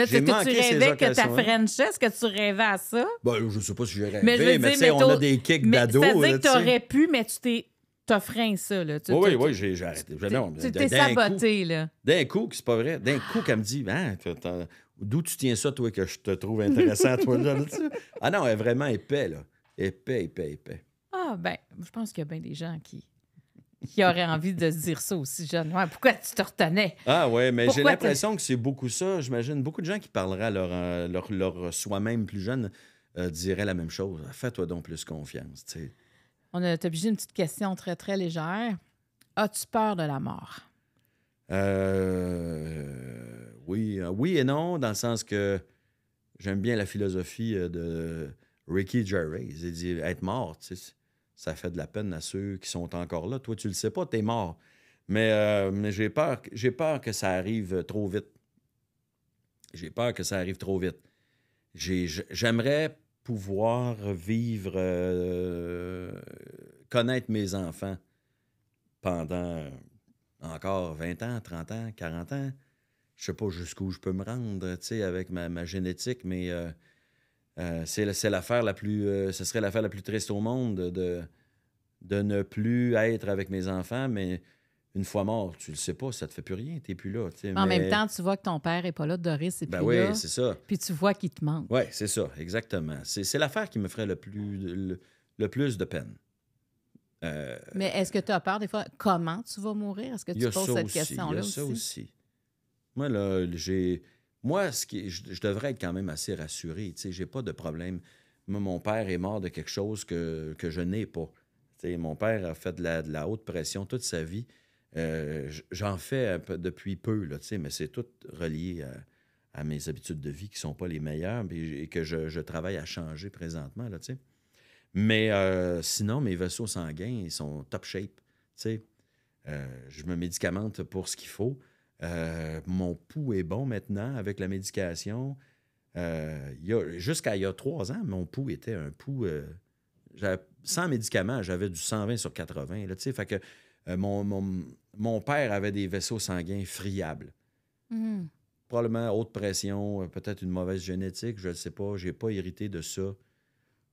que tu rêvais que ta Frenchesse, est-ce que tu rêvais à ça? Ben, je sais pas si j'ai rêvé, mais, tu sais, on a des kicks d'ado. Je veut dire que pu, mais tu t'es t'as frein ça, là. Tu, oui, oui, j'ai arrêté. Tu t'es saboté, là. D'un coup, c'est pas vrai. D'un coup, qu'elle me dit, hein, d'où tu tiens ça, toi, que je te trouve intéressant, toi, là, Ah non, elle est vraiment épais, là. Épais, épais, épais. Ah, ben, je pense qu'il y a bien des gens qui qui envie de se dire ça aussi jeune. pourquoi tu te retenais? Ah ouais, mais j'ai l'impression que c'est beaucoup ça. J'imagine beaucoup de gens qui parleraient à leur, euh, soi-même plus jeune euh, diraient la même chose. Fais-toi donc plus confiance. tu sais on a obligé une petite question très, très légère. As-tu peur de la mort? Euh, oui, euh, oui et non, dans le sens que j'aime bien la philosophie euh, de Ricky Gervais. Il dit être mort, ça fait de la peine à ceux qui sont encore là. Toi, tu le sais pas, tu es mort. Mais, mais j'ai peur, j'ai peur que ça arrive trop vite. J'ai peur que ça arrive trop vite. J'aimerais pouvoir vivre, euh, connaître mes enfants pendant encore 20 ans, 30 ans, 40 ans. Je sais pas jusqu'où je peux me rendre, tu sais, avec ma, génétique, mais euh, euh, c'est l'affaire la plus... ce serait l'affaire la plus triste au monde de, de ne plus être avec mes enfants, mais une fois mort, tu le sais pas, ça te fait plus rien, tu t'es plus là. En même temps, tu vois que ton père n'est pas là, Doris c'est ben plus oui, c'est ça. Puis tu vois qu'il te manque. Oui, c'est ça, exactement. C'est l'affaire qui me ferait le plus, le, plus de peine. Euh, mais est-ce que tu as peur des fois comment tu vas mourir? Est-ce que tu poses cette question-là? Il y a ça aussi. Moi, j'ai. Moi, ce qui... je, devrais être quand même assez rassuré. Je j'ai pas de problème. mon père est mort de quelque chose que, je n'ai pas. mon père a fait de la, de la haute pression toute sa vie. Euh, j'en fais depuis peu, là, mais c'est tout relié à, mes habitudes de vie qui ne sont pas les meilleures et que je, travaille à changer présentement. Là, mais euh, sinon, mes vaisseaux sanguins, ils sont top shape. Euh, je me médicamente pour ce qu'il faut. mon pouls est bon maintenant avec la médication. Jusqu'à il y a trois ans, mon pouls était un pouls. sans médicaments, j'avais du 120 sur 80. Là, fait que, mon, mon père avait des vaisseaux sanguins friables. Hmm. Probablement haute pression, euh, peut-être une mauvaise génétique, je ne sais pas. Je n'ai pas hérité de ça.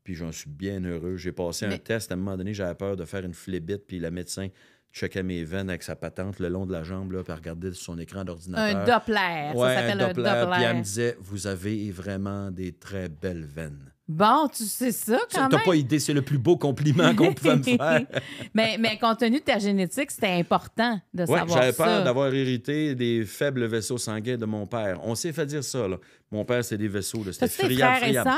Puis j'en suis bien heureux. J'ai passé un test. À un moment donné, j'avais peur de faire une flébite. Puis le médecin checkait mes veines avec sa patente le long de la jambe, là, puis regarder sur son écran d'ordinateur. Un Doppler. ça s'appelle un Doppler. elle me disait Vous avez vraiment des très belles veines. Bon, tu sais ça quand même. T'as pas idée, c'est le plus beau compliment qu'on pouvait me (laughs) faire. mais, mais compte tenu de ta génétique, c'était important de savoir ça. J'avais peur d'avoir hérité des faibles vaisseaux sanguins de mon père. On s'est fait dire ça, là. Mon père, c'est des vaisseaux. C'était friable, frères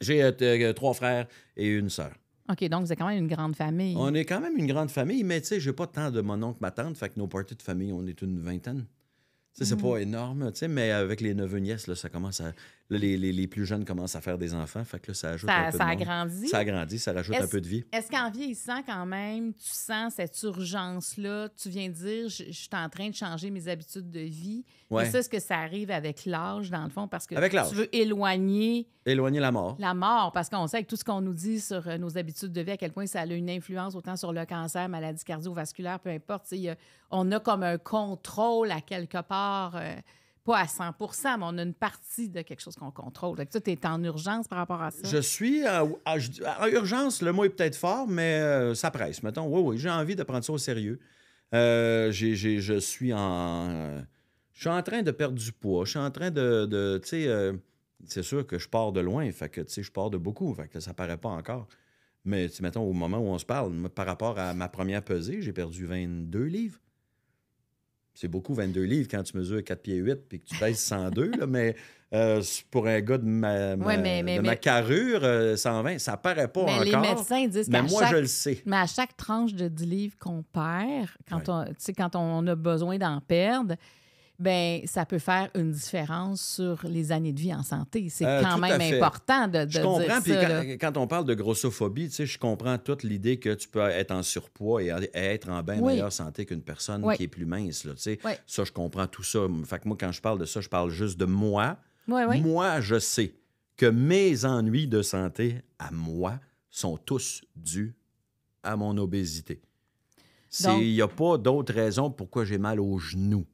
J'ai euh, euh, trois frères et une sœur. OK, donc vous êtes quand même une grande famille. On est quand même une grande famille, mais tu sais, j'ai pas tant de mon oncle, ma tante, fait que nos parties de famille, on est une vingtaine. Ce C'est mm-hmm. pas énorme, mais avec les neveux nièces, là, ça commence à les, plus jeunes commencent à faire des enfants, fait que là, ça ajoute un peu ça agrandit. Ça agrandit, ça rajoute un peu de vie. Est-ce qu'en vieillissant, quand même, tu sens cette urgence-là? Tu viens de dire, je, suis en train de changer mes habitudes de vie. C'est ça, ce que ça arrive avec l'âge, dans le fond? Parce que tu veux éloigner... Éloigner la mort. La mort, parce qu'on sait que tout ce qu'on nous dit sur euh, nos habitudes de vie, à quel point ça a une influence autant sur le cancer, maladie cardiovasculaire, peu importe. On a comme un contrôle à quelque part... Euh, pas à 100 mais on a une partie de quelque chose qu'on contrôle. Donc, tu es en urgence par rapport à ça? Je suis en urgence, le mot est peut-être fort, mais euh, ça presse. Mettons, oui, oui, j'ai envie de prendre ça au sérieux. Euh, je suis en. je suis en train de perdre du poids. Je suis en train de. tu sais, euh, c'est sûr que je pars de loin, fait que, tu sais, je pars de beaucoup, fait que ça paraît pas encore. Mais, mettons, au moment où on se parle, par rapport à ma première pesée, j'ai perdu 22 livres c'est beaucoup 22 livres quand tu mesures 4 pieds 8 puis que tu baisses 102, mais euh, pour un gars de ma, carrure, 120, euh, ça paraît pas encore. Les médecins disent mais moi, je le sais. Mais à chaque tranche de 10 livres qu'on perd, quand, on, quand on a besoin d'en perdre, ben ça peut faire une différence sur les années de vie en santé. C'est euh, quand même important de, de je comprends, puis quand, on parle de grossophobie, tu sais, je comprends toute l'idée que tu peux être en surpoids et être en bien meilleure santé qu'une personne qui est plus mince. Là, tu sais. Ça, je comprends tout ça. Fait que moi, quand je parle de ça, je parle juste de moi. Moi, je sais que mes ennuis de santé à moi sont tous dus à mon obésité. Il n'y a pas d'autre raison pourquoi j'ai mal aux genoux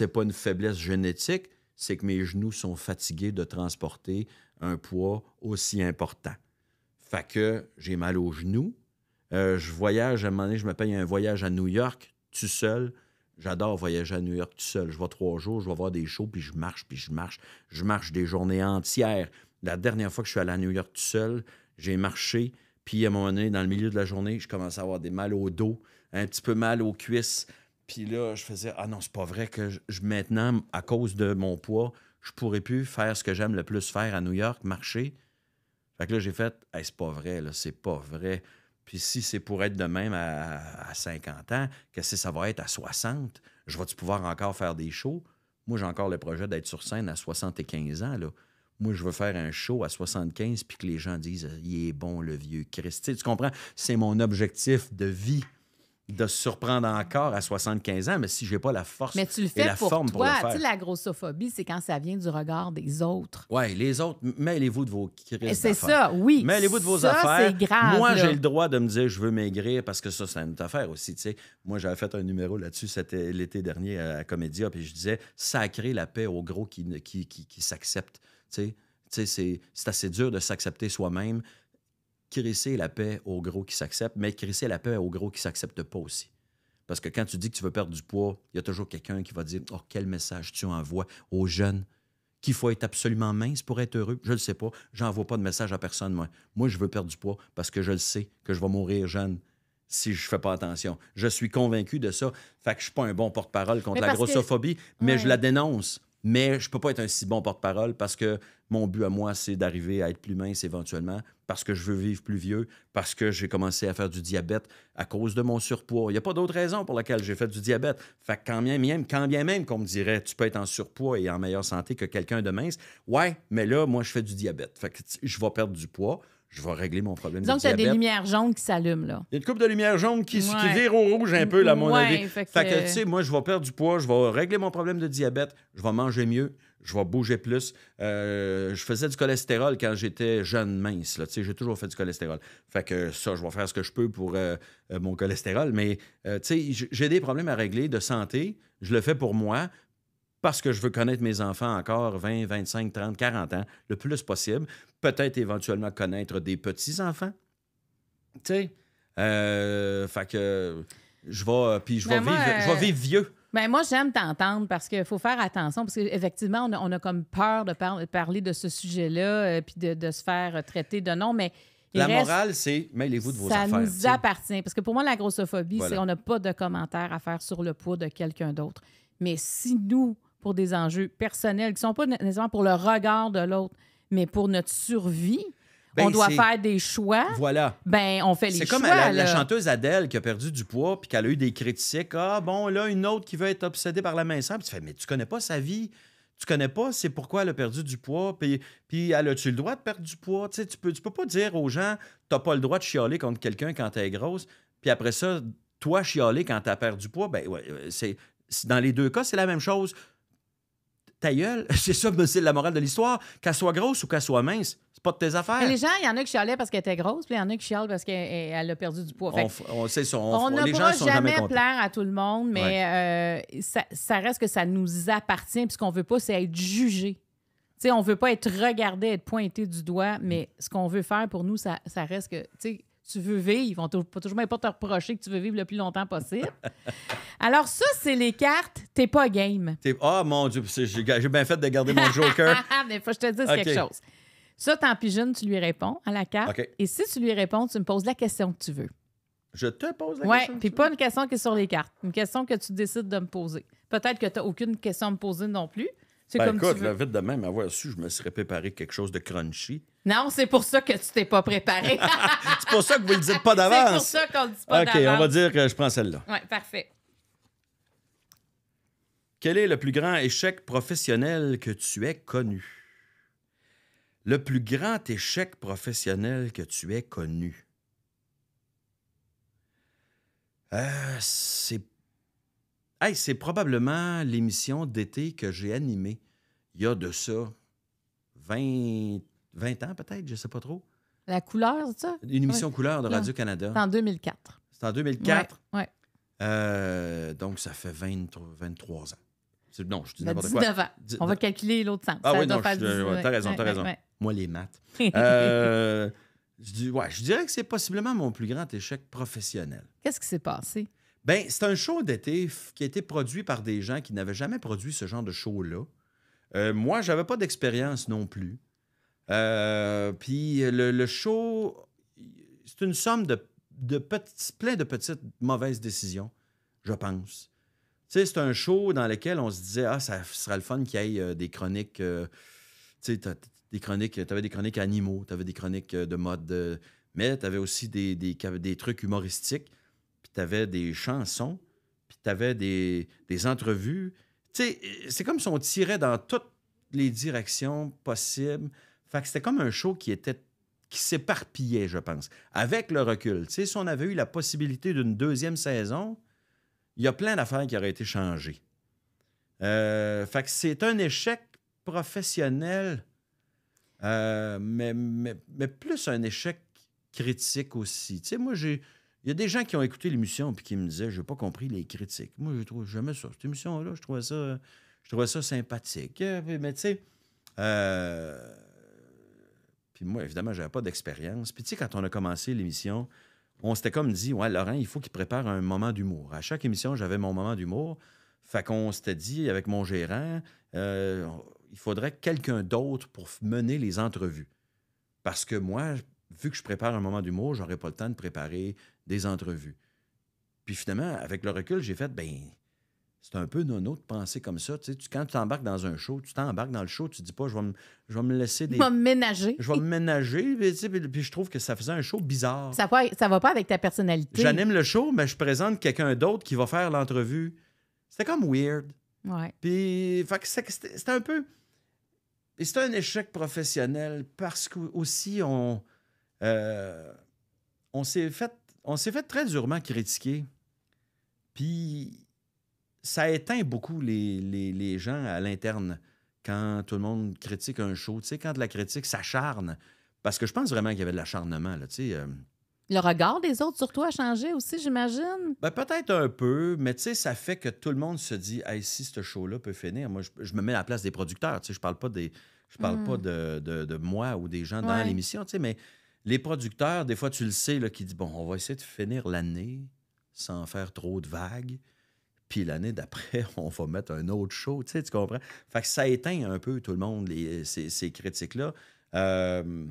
n'est pas une faiblesse génétique, c'est que mes genoux sont fatigués de transporter un poids aussi important. Fait que j'ai mal aux genoux. Euh, je voyage, à un moment donné, je me paye un voyage à New York tout seul. J'adore voyager à New York tout seul. Je vois trois jours, je vais voir des shows, puis je marche, puis je marche. Je marche des journées entières. La dernière fois que je suis allé à New York tout seul, j'ai marché, puis à un moment donné, dans le milieu de la journée, je commence à avoir des mal au dos, un petit peu mal aux cuisses, puis là, je faisais Ah non, c'est pas vrai que je, maintenant, à cause de mon poids, je pourrais plus faire ce que j'aime le plus faire à New York, marcher. Fait que là, j'ai fait hey, c'est pas vrai, là, c'est pas vrai. Puis si c'est pour être de même à, 50 ans, que si ça va être à 60? Je vais-tu pouvoir encore faire des shows? Moi, j'ai encore le projet d'être sur scène à 75 ans. Là. Moi, je veux faire un show à 75 puis que les gens disent Il est bon, le vieux Christ. Tu comprends? C'est mon objectif de vie de se surprendre encore à 75 ans, mais si j'ai pas la force mais tu le fais et la forme pour le faire. la grossophobie, c'est quand ça vient du regard des autres. Oui, les autres, mêlez-vous de vos crises C'est ça, oui. Mêlez-vous de vos ça, affaires. Grave, Moi, j'ai le droit de me dire je veux maigrir parce que ça, c'est une affaire aussi. sais, Moi, j'avais fait un numéro là-dessus l'été dernier à Comédia, puis je disais sacrer la paix aux gros qui, qui, qui, qui s'acceptent. C'est assez dur de s'accepter soi-même crisser la paix aux gros qui s'acceptent, mais crisser la paix aux gros qui s'acceptent pas aussi. Parce que quand tu dis que tu veux perdre du poids, il y a toujours quelqu'un qui va dire Oh, quel message tu envoies aux jeunes qu'il faut être absolument mince pour être heureux. Je ne le sais pas. Je n'envoie pas de message à personne, moi. Moi, je veux perdre du poids parce que je le sais que je vais mourir jeune si je ne fais pas attention. Je suis convaincu de ça. Fait que je suis pas un bon porte-parole contre la grossophobie, mais je la dénonce. Mais je ne peux pas être un si bon porte-parole parce que mon but à moi, c'est d'arriver à être plus mince éventuellement, parce que je veux vivre plus vieux, parce que j'ai commencé à faire du diabète à cause de mon surpoids. Il n'y a pas d'autre raison pour laquelle j'ai fait du diabète. Fait que quand bien même, quand bien même qu'on me dirait tu peux être en surpoids et en meilleure santé que quelqu'un de mince, ouais, mais là, moi, je fais du diabète. Fait que je vais perdre du poids je vais régler mon problème de diabète. Donc, tu as des lumières jaunes qui s'allument, là. Il y a une coupe de lumières jaunes qui, vire au rouge un peu, là, à mon avis. fait que tu sais, moi, je vais perdre du poids, je vais régler mon problème de diabète, je vais manger mieux, je vais bouger plus. Euh, je faisais du cholestérol quand j'étais jeune mince. Là, j'ai toujours fait du cholestérol. Fait que ça, je vais faire ce que je peux pour euh, euh, mon cholestérol. Mais sais, j'ai des problèmes à régler de santé. Je le fais pour moi parce que je veux connaître mes enfants encore 20, 25, 30, 40 ans, le plus possible. Peut-être éventuellement connaître des petits-enfants. Tu sais? fait que je vais, puis je vais ben, vivre vieux. Ben, moi, j'aime t'entendre parce qu'il faut faire attention, parce qu'effectivement, on a, on a comme peur de, parler de ce sujet-là, et euh, puis de, de, se faire euh, traiter de non, mais. La morale, c'est mêlez-vous de vos ça affaires. Ça nous appartient. Parce que pour moi, la grossophobie, c'est on n'a pas de commentaires à faire sur le poids de quelqu'un d'autre. Mais si nous, pour des enjeux personnels, qui ne sont pas nécessairement pour le regard de l'autre, mais pour notre survie, ben, on doit faire des choix. Voilà. Ben, on fait les choix. C'est comme la, chanteuse Adèle qui a perdu du poids puis qu'elle a eu des critiques. Ah, bon, là, une autre qui veut être obsédée par la minceur. Puis tu fais, mais tu connais pas sa vie. Tu connais pas, c'est pourquoi elle a perdu du poids. Puis, puis elle a-tu le droit de perdre du poids? tu peux, tu peux pas dire aux gens, t'as pas le droit de chialer contre quelqu'un quand t'es grosse. Puis après ça, toi, chialer quand t'as perdu du poids, ben, ouais, euh, c'est dans les deux cas, c'est la même chose ta gueule, (laughs) c'est ça, c'est la morale de l'histoire. Qu'elle soit grosse ou qu'elle soit mince, c'est pas de tes affaires. les gens, il y en a qui chialaient parce qu'elle était grosse, puis il y en a qui chialent parce qu'elle a perdu du poids. on, sait on, ne les jamais, plaire à tout le monde, mais euh, ça, reste que ça nous appartient, puis ce qu'on veut pas, c'est être jugé. sais, on veut pas être regardé, être pointé du doigt, mais ce qu'on veut faire pour nous, ça, ça reste que tu veux vivre. On ne peut toujours même pas te reprocher que tu veux vivre le plus longtemps possible. (laughs) Alors, ça, c'est les cartes. T'es pas game. Ah, mon Dieu, j'ai bien fait de garder mon joker. (laughs) Ah, mais faut que je te dise quelque chose. Ça, t'en pigeonne, tu lui réponds à la carte. Et si tu lui réponds, tu me poses la question que tu veux. Je te pose la question. Oui, puis pas une question qui est sur les cartes. Une question que tu décides de me poser. Peut-être que tu n'as aucune question à me poser non plus. Ben, comme écoute, tu veux. vite de même, avoir su, je me serais préparé quelque chose de crunchy. Non, c'est pour ça que tu t'es pas préparé. (laughs) c'est pour ça que vous le dites pas (laughs) d'avance. C'est pour ça qu'on le dit pas d'avance. OK, on va dire que je prends celle-là. Oui, parfait. Quel est le plus grand échec professionnel que tu aies connu? Le plus grand échec professionnel que tu aies connu? Euh, c'est c'est probablement l'émission d'été que j'ai animée il y a de ça 20, 20 ans peut-être, je ne sais pas trop. La couleur, c'est ça? Une émission couleur de Radio-Canada. C'est en 2004. C'est en 2004? Oui. Euh, donc, ça fait 23 ans. Non, je dis n'importe quoi. ans. On va calculer l'autre temps. Ah oui, non, t'as raison, t'as raison. Moi, les maths. (laughs) Euh, je dirais que c'est possiblement mon plus grand échec professionnel. Qu'est-ce qui s'est passé? Ben, c'est un show d'été qui a été produit par des gens qui n'avaient jamais produit ce genre de show-là. Euh, moi, j'avais pas d'expérience non plus. Euh, puis le, show, c'est une somme de, plein de petites mauvaises décisions, je pense. Tu sais, c'est un show dans lequel on se disait, ah, ça sera le fun qu'il y ait euh, des chroniques. tu sais, des chroniques, avais des chroniques animaux, tu avais des chroniques de mode, mais tu avais aussi des trucs humoristiques tu avais des chansons, puis tu avais des, entrevues. Tu sais, c'est comme si on tirait dans toutes les directions possibles. Fait que c'était comme un show qui était qui s'éparpillait, je pense, avec le recul. Tu sais, si on avait eu la possibilité d'une deuxième saison, il y a plein d'affaires qui auraient été changées. Euh, fait que c'est un échec professionnel, euh, mais, mais, plus un échec critique aussi. Tu sais, moi, j'ai, il y a des gens qui ont écouté l'émission puis qui me disaient j'ai pas compris les critiques. Moi, je trouve jamais ça. Cette émission-là, je trouvais ça, je trouvais ça sympathique. Euh, mais tu sais, euh, puis moi, évidemment, j'avais pas d'expérience. Puis tu sais, quand on a commencé l'émission, on s'était comme dit ouais, Laurent, il faut qu'il prépare un moment d'humour. À chaque émission, j'avais mon moment d'humour. Fait qu'on s'était dit avec mon gérant, euh, il faudrait quelqu'un d'autre pour mener les entrevues. Parce que moi, vu que je prépare un moment d'humour, j'aurais pas le temps de préparer des entrevues. Puis finalement, avec le recul, j'ai fait, ben, c'est un peu nono de penser comme ça. Tu sais, quand tu t'embarques dans un show, tu t'embarques dans le show, tu dis pas, je vais me, je me laisser des. Je vais me ménager. Je vais me ménager. Puis, tu sais, puis, je trouve que ça faisait un show bizarre. Ça va, ça va pas avec ta personnalité. J'anime le show, mais je présente quelqu'un d'autre qui va faire l'entrevue. C'était comme weird. Ouais. Puis, c'était un peu. C'était un échec professionnel parce que aussi on, euh, on s'est fait on s'est fait très durement critiquer. Puis ça éteint beaucoup les, gens à l'interne quand tout le monde critique un show. Tu sais, quand de la critique s'acharne. Parce que je pense vraiment qu'il y avait de l'acharnement. Là, tu sais, euh, Le regard des autres sur toi a changé aussi, j'imagine? Ben, peut-être un peu, mais tu sais, ça fait que tout le monde se dit hey, si ce show-là peut finir, moi, je, me mets à la place des producteurs. Tu sais, je parle pas des. Je parle hmm. pas de, moi ou des gens dans l'émission, tu sais, mais les producteurs, des fois, tu le sais, qui disent Bon, on va essayer de finir l'année sans faire trop de vagues, puis l'année d'après, (laughs) on va mettre un autre show. Tu sais, tu comprends Fait que ça éteint un peu tout le monde, les, ces, critiques-là. Euh,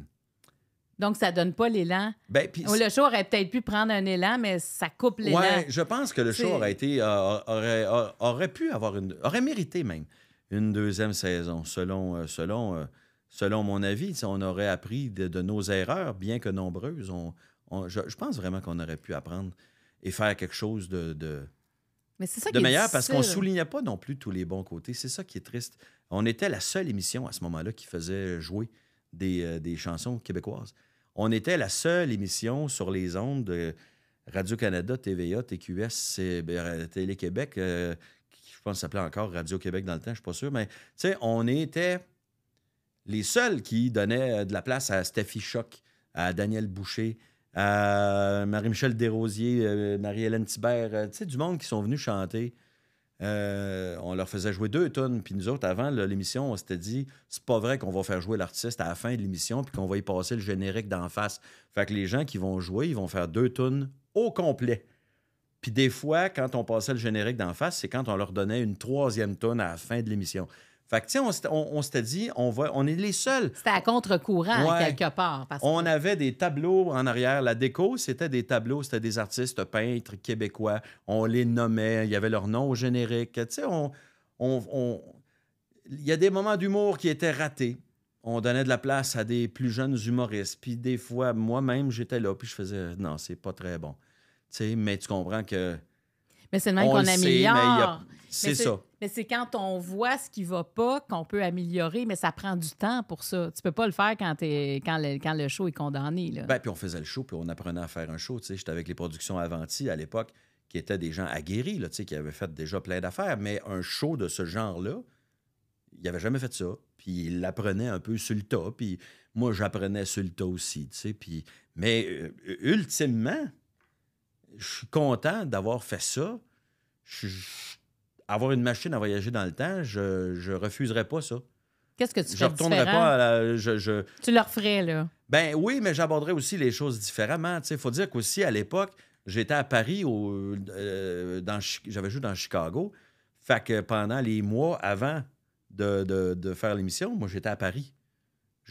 Donc, ça donne pas l'élan. Ben, le show aurait peut-être pu prendre un élan, mais ça coupe l'élan. Oui, je pense que le show aurait été. Euh, euh, aurait, pu avoir une. aurait mérité même une deuxième saison, selon. selon selon mon avis, on aurait appris de, nos erreurs, bien que nombreuses. je, pense vraiment qu'on aurait pu apprendre et faire quelque chose de, de, meilleur parce qu'on ne soulignait pas non plus tous les bons côtés. C'est ça qui est triste. On était la seule émission à ce moment-là qui faisait jouer des, euh, chansons québécoises. On était la seule émission sur les ondes de Radio-Canada, TVA, TQS, euh, Télé-Québec, euh, qui, je pense que s'appelait encore Radio-Québec dans le temps, je suis pas sûr, mais tu sais, on était les seuls qui donnaient euh, de la place à Steffi Choc, à Daniel Boucher, à Marie-Michel Desrosiers, euh, Marie-Hélène Thibert, euh, tu sais, du monde qui sont venus chanter. on leur faisait jouer deux tonnes, puis nous autres, avant l'émission, on s'était dit c'est pas vrai qu'on va faire jouer l'artiste à la fin de l'émission, puis qu'on va y passer le générique d'en face. Fait que les gens qui vont jouer, ils vont faire deux tonnes au complet. Puis des fois, quand on passait le générique d'en face, c'est quand on leur donnait une troisième tonne à la fin de l'émission. Fait que, tu sais, on, s'était dit, on, va, on est les seuls. C'était à contre-courant, quelque part. on avait des tableaux en arrière. La déco, c'était des tableaux, c'était des artistes peintres québécois. On les nommait, il y avait leur nom au générique. Tu sais, on, il y a des moments d'humour qui étaient ratés. On donnait de la place à des plus jeunes humoristes. Puis des fois, moi-même, j'étais là, puis je faisais, non, c'est pas très bon. Tu sais, mais tu comprends que. Mais c'est le même qu'on améliore. C'est ça. Mais c'est quand on voit ce qui va pas qu'on peut améliorer, mais ça prend du temps pour ça. Tu peux pas le faire quand, es, quand, le, quand le show est condamné. Bien, puis on faisait le show, puis on apprenait à faire un show. J'étais avec les productions Avanti à l'époque, qui étaient des gens aguerris, là, qui avaient fait déjà plein d'affaires. Mais un show de ce genre-là, il avait jamais fait ça. Puis il apprenait un peu sur le tas. Puis moi, j'apprenais sur le tas aussi. Puis... Mais euh, ultimement, je suis content d'avoir fait ça. Je avoir une machine à voyager dans le temps, je, refuserais pas ça. Qu'est-ce que tu je retournerais pas à la, Tu le referais, là. Ben oui, mais j'aborderais aussi les choses différemment. Il faut dire qu'aussi, à l'époque, j'étais à Paris, euh, j'avais joué dans Chicago. Fait que pendant les mois avant de faire l'émission, moi, j'étais à Paris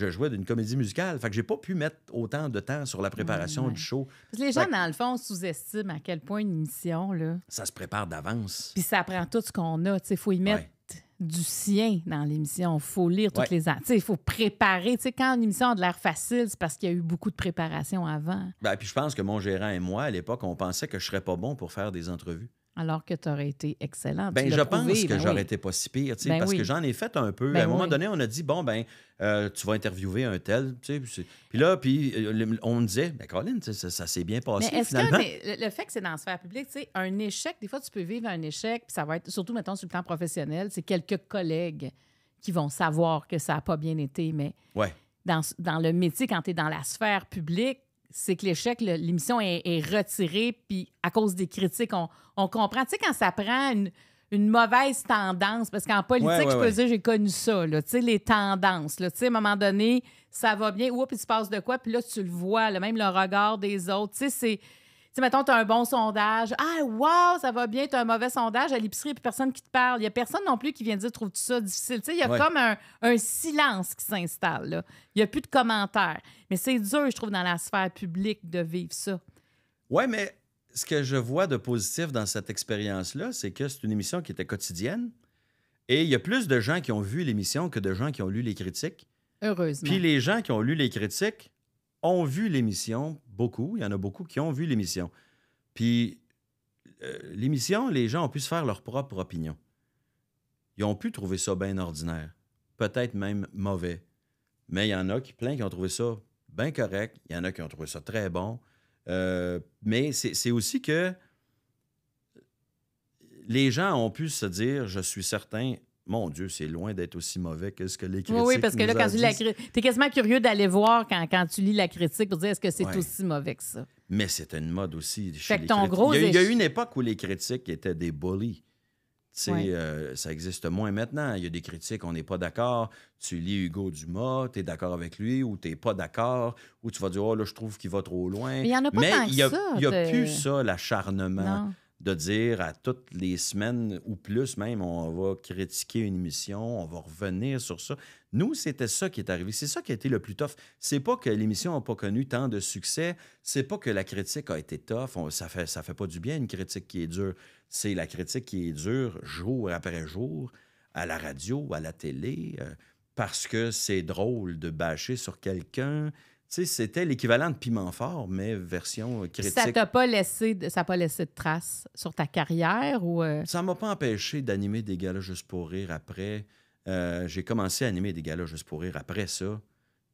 je jouais d'une comédie musicale. Fait que j'ai pas pu mettre autant de temps sur la préparation du show. les gens, dans le fond, sous-estiment à quel point une émission, là. Ça se prépare d'avance. Puis ça prend tout ce qu'on a. Il faut y mettre. Du sien dans l'émission. faut lire toutes les. Il faut préparer. sais quand une émission a de l'air facile, c'est parce qu'il y a eu beaucoup de préparation avant. Ben, puis je pense que mon gérant et moi, à l'époque, on pensait que je serais pas bon pour faire des entrevues. Alors que tu aurais été excellent. Ben, je pense que ben j'aurais été pas si pire, ben parce que j'en ai fait un peu. à un moment donné, on a dit bon, ben, euh, tu vas interviewer un tel. Puis là, puis euh, on me disait, ben, Colin, ça, s'est bien passé. finalement. le fait que c'est dans la sphère publique, un échec, des fois, tu peux vivre un échec, ça va être, surtout, maintenant sur le plan professionnel, c'est quelques collègues qui vont savoir que ça n'a pas bien été, mais dans, dans le métier, quand tu es dans la sphère publique, c'est que l'échec, l'émission est, retirée, puis à cause des critiques, on, comprend. Tu sais, quand ça prend une, mauvaise tendance, parce qu'en politique, je peux dire, j'ai connu ça, là, tu sais, les tendances. Là, tu sais, à un moment donné, ça va bien, ou il se passe de quoi, puis là, tu le vois, même le regard des autres. Tu sais, c'est sais, mettons, tu as un bon sondage. Ah, wow, ça va bien. Tu as un mauvais sondage à l'épicerie, puis personne qui te parle. Il n'y a personne non plus qui vient te dire trouve tu ça difficile Tu sais, il y a comme un, un, silence qui s'installe. Il n'y a plus de commentaires. Mais c'est dur, je trouve, dans la sphère publique de vivre ça. Oui, mais ce que je vois de positif dans cette expérience-là, c'est que c'est une émission qui était quotidienne. Et il y a plus de gens qui ont vu l'émission que de gens qui ont lu les critiques. Heureusement. Puis les gens qui ont lu les critiques ont vu l'émission beaucoup, il y en a beaucoup qui ont vu l'émission. Puis euh, l'émission, les gens ont pu se faire leur propre opinion. Ils ont pu trouver ça bien ordinaire, peut-être même mauvais. Mais il y en a qui plein qui ont trouvé ça bien correct, il y en a qui ont trouvé ça très bon. Euh, mais c'est aussi que les gens ont pu se dire, je suis certain, mon Dieu, c'est loin d'être aussi mauvais que ce que les critiques. Oui, parce que là, quand tu lis la critique, tu quasiment curieux d'aller voir quand, tu lis la critique pour dire est-ce que c'est aussi mauvais que ça. Mais c'est une mode aussi. Chez les critiques. gros il, y a, eu une époque où les critiques étaient des bullies. Euh, ça existe moins maintenant. Il y a des critiques, on n'est pas d'accord. Tu lis Hugo Dumas, tu es d'accord avec lui ou tu pas d'accord, ou tu vas dire, oh là, je trouve qu'il va trop loin. Mais il a pas Il n'y a plus ça, l'acharnement de dire à toutes les semaines ou plus même, on va critiquer une émission, on va revenir sur ça. Nous, c'était ça qui est arrivé. C'est ça qui a été le plus tough. C'est pas que l'émission n'a pas connu tant de succès. C'est pas que la critique a été tough. ça fait, ça fait pas du bien une critique qui est dure. C'est la critique qui est dure jour après jour à la radio, à la télé, euh, parce que c'est drôle de bâcher sur quelqu'un c'était l'équivalent de piment fort, mais version euh, critique. Ça t'a pas laissé, de, ça pas laissé de traces sur ta carrière ou euh? Ça m'a pas empêché d'animer des galas juste pour rire après. Euh, j'ai commencé à animer des galas juste pour rire après ça.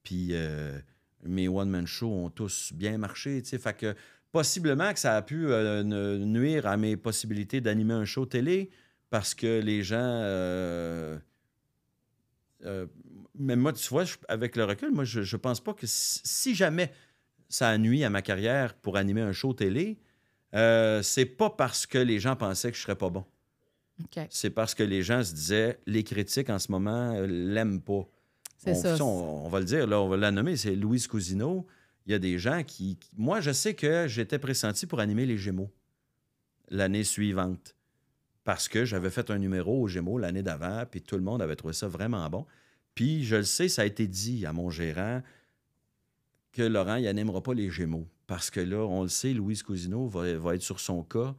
Puis mes one man shows ont tous bien marché, tu sais, que possiblement que ça a pu nuire à mes possibilités d'animer un show télé parce que les gens mais moi, tu vois, avec le recul, moi, je, pense pas que si, jamais ça a nuit à ma carrière pour animer un show télé, euh, c'est pas parce que les gens pensaient que je serais pas bon. C'est parce que les gens se disaient, les critiques en ce moment euh, l'aiment pas. On, ça. On, va le dire, là, on va la nommer, c'est Louise Cousineau. Il y a des gens qui, Moi, je sais que j'étais pressenti pour animer les Gémeaux l'année suivante parce que j'avais fait un numéro aux Gémeaux l'année d'avant, puis tout le monde avait trouvé ça vraiment bon. Puis je le sais, ça a été dit à mon gérant que Laurent, il n'aimera pas les Gémeaux. Parce que là, on le sait, Louise Cousineau va, va être sur son cas,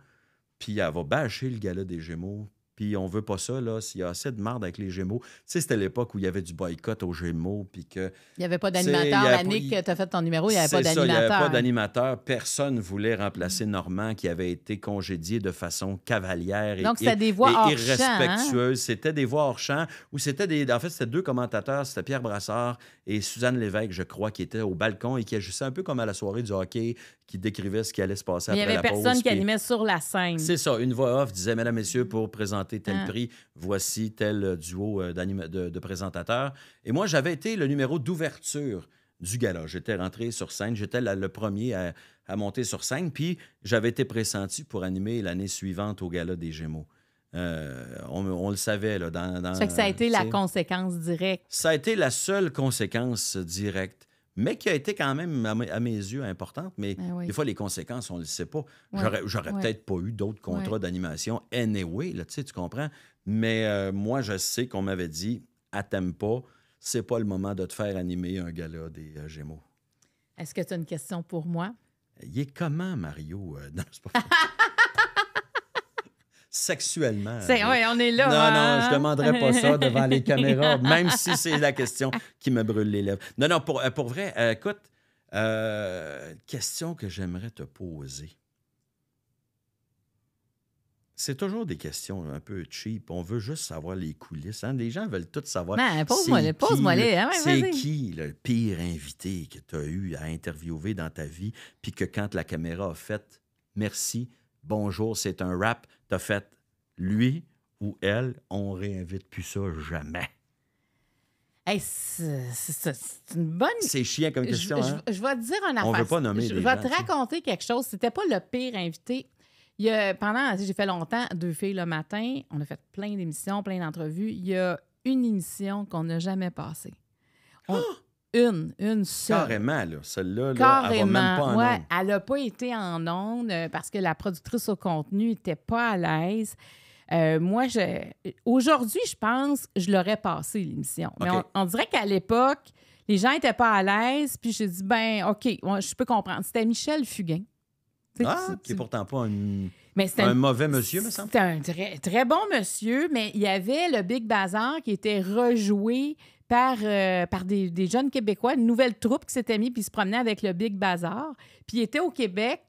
puis elle va bâcher le gala des Gémeaux, puis on veut pas ça, là, s'il y a assez de marde avec les Gémeaux. Tu sais, c'était l'époque où il y avait du boycott aux Gémeaux, puis que... Il n'y avait pas d'animateur. L'année tu as fait ton numéro, il n'y avait pas d'animateur. il n'y avait pas d'animateur. Personne voulait remplacer Normand, qui avait été congédié de façon cavalière et, Donc, des voix hors hein? irrespectueuse. C'était des voix hors champ, où c'était des... En fait, c'était deux commentateurs, c'était Pierre Brassard et Suzanne Lévesque, je crois, qui étaient au balcon et qui agissaient un peu comme à la soirée du hockey, qui décrivaient ce qui allait se passer il n'y avait personne qui animait sur la scène. C'est ça. Une voix off disait, « Mesdames, Messieurs, pour présenter tel ah. prix, voici tel euh, duo euh, de, de, présentateurs. Et moi, j'avais été le numéro d'ouverture du gala. J'étais rentré sur scène, j'étais le premier à, monter sur scène, puis j'avais été pressenti pour animer l'année suivante au gala des Gémeaux. Euh, on, le savait. Là, dans, que ça a été la conséquence directe. Ça a été la seule conséquence directe mais qui a été quand même, à, mes yeux, importante. Mais ben des fois, les conséquences, on ne le sait pas. J'aurais peut-être pas eu d'autres contrats d'animation anyway, là, tu comprends. Mais euh, moi, je sais qu'on m'avait dit, à ah, t'aimes pas, c'est pas le moment de te faire animer un gala des euh, Gémeaux. Est-ce que tu as une question pour moi? Il est comment, Mario? Euh, dans ce (laughs) sexuellement. C'est, euh, on est là. Non, non, hein? je ne demanderai pas ça (laughs) devant les caméras, même si c'est la question qui me brûle les lèvres. Non, non, pour, euh, pour vrai, euh, écoute, question que j'aimerais te poser. C'est toujours des questions un peu cheap. On veut juste savoir les coulisses. Hein? Les gens veulent tout savoir. Ben, pose-moi les. Pose moi – c'est qui le pire invité que tu as eu à interviewer dans ta vie, puis que quand la caméra a fait merci, bonjour, c'est un rap, t'as fait lui ou elle, on réinvite plus ça jamais. c'est une bonne. C'est chiant comme question. Hein? Je, vais te dire Je, te raconter quelque chose. C'était pas le pire invité. pendant, j'ai fait longtemps, deux filles le matin. On a fait plein d'émissions, plein d'entrevues. Il y a une émission qu'on n'a jamais passée. Ah! une, une seule. Carrément, là. Celle-là, elle va même pas en Elle n'a pas été en onde euh, parce que la productrice au contenu n'était pas à l'aise. Euh, moi, je... aujourd'hui, je pense je l'aurais passé, l'émission. Mais on, dirait qu'à l'époque, les gens n'étaient pas à l'aise. Puis j'ai dit, ben, OK, je peux comprendre. C'était Michel Fugain. Ah, qui pourtant pas un, mauvais monsieur, me semble. C'était un très, très, bon monsieur, mais il y avait le Big Bazar qui était rejoué par, euh, par des, jeunes Québécois, une nouvelle troupe qui s'était mise, puis se promenait avec le Big Bazar. Puis était au Québec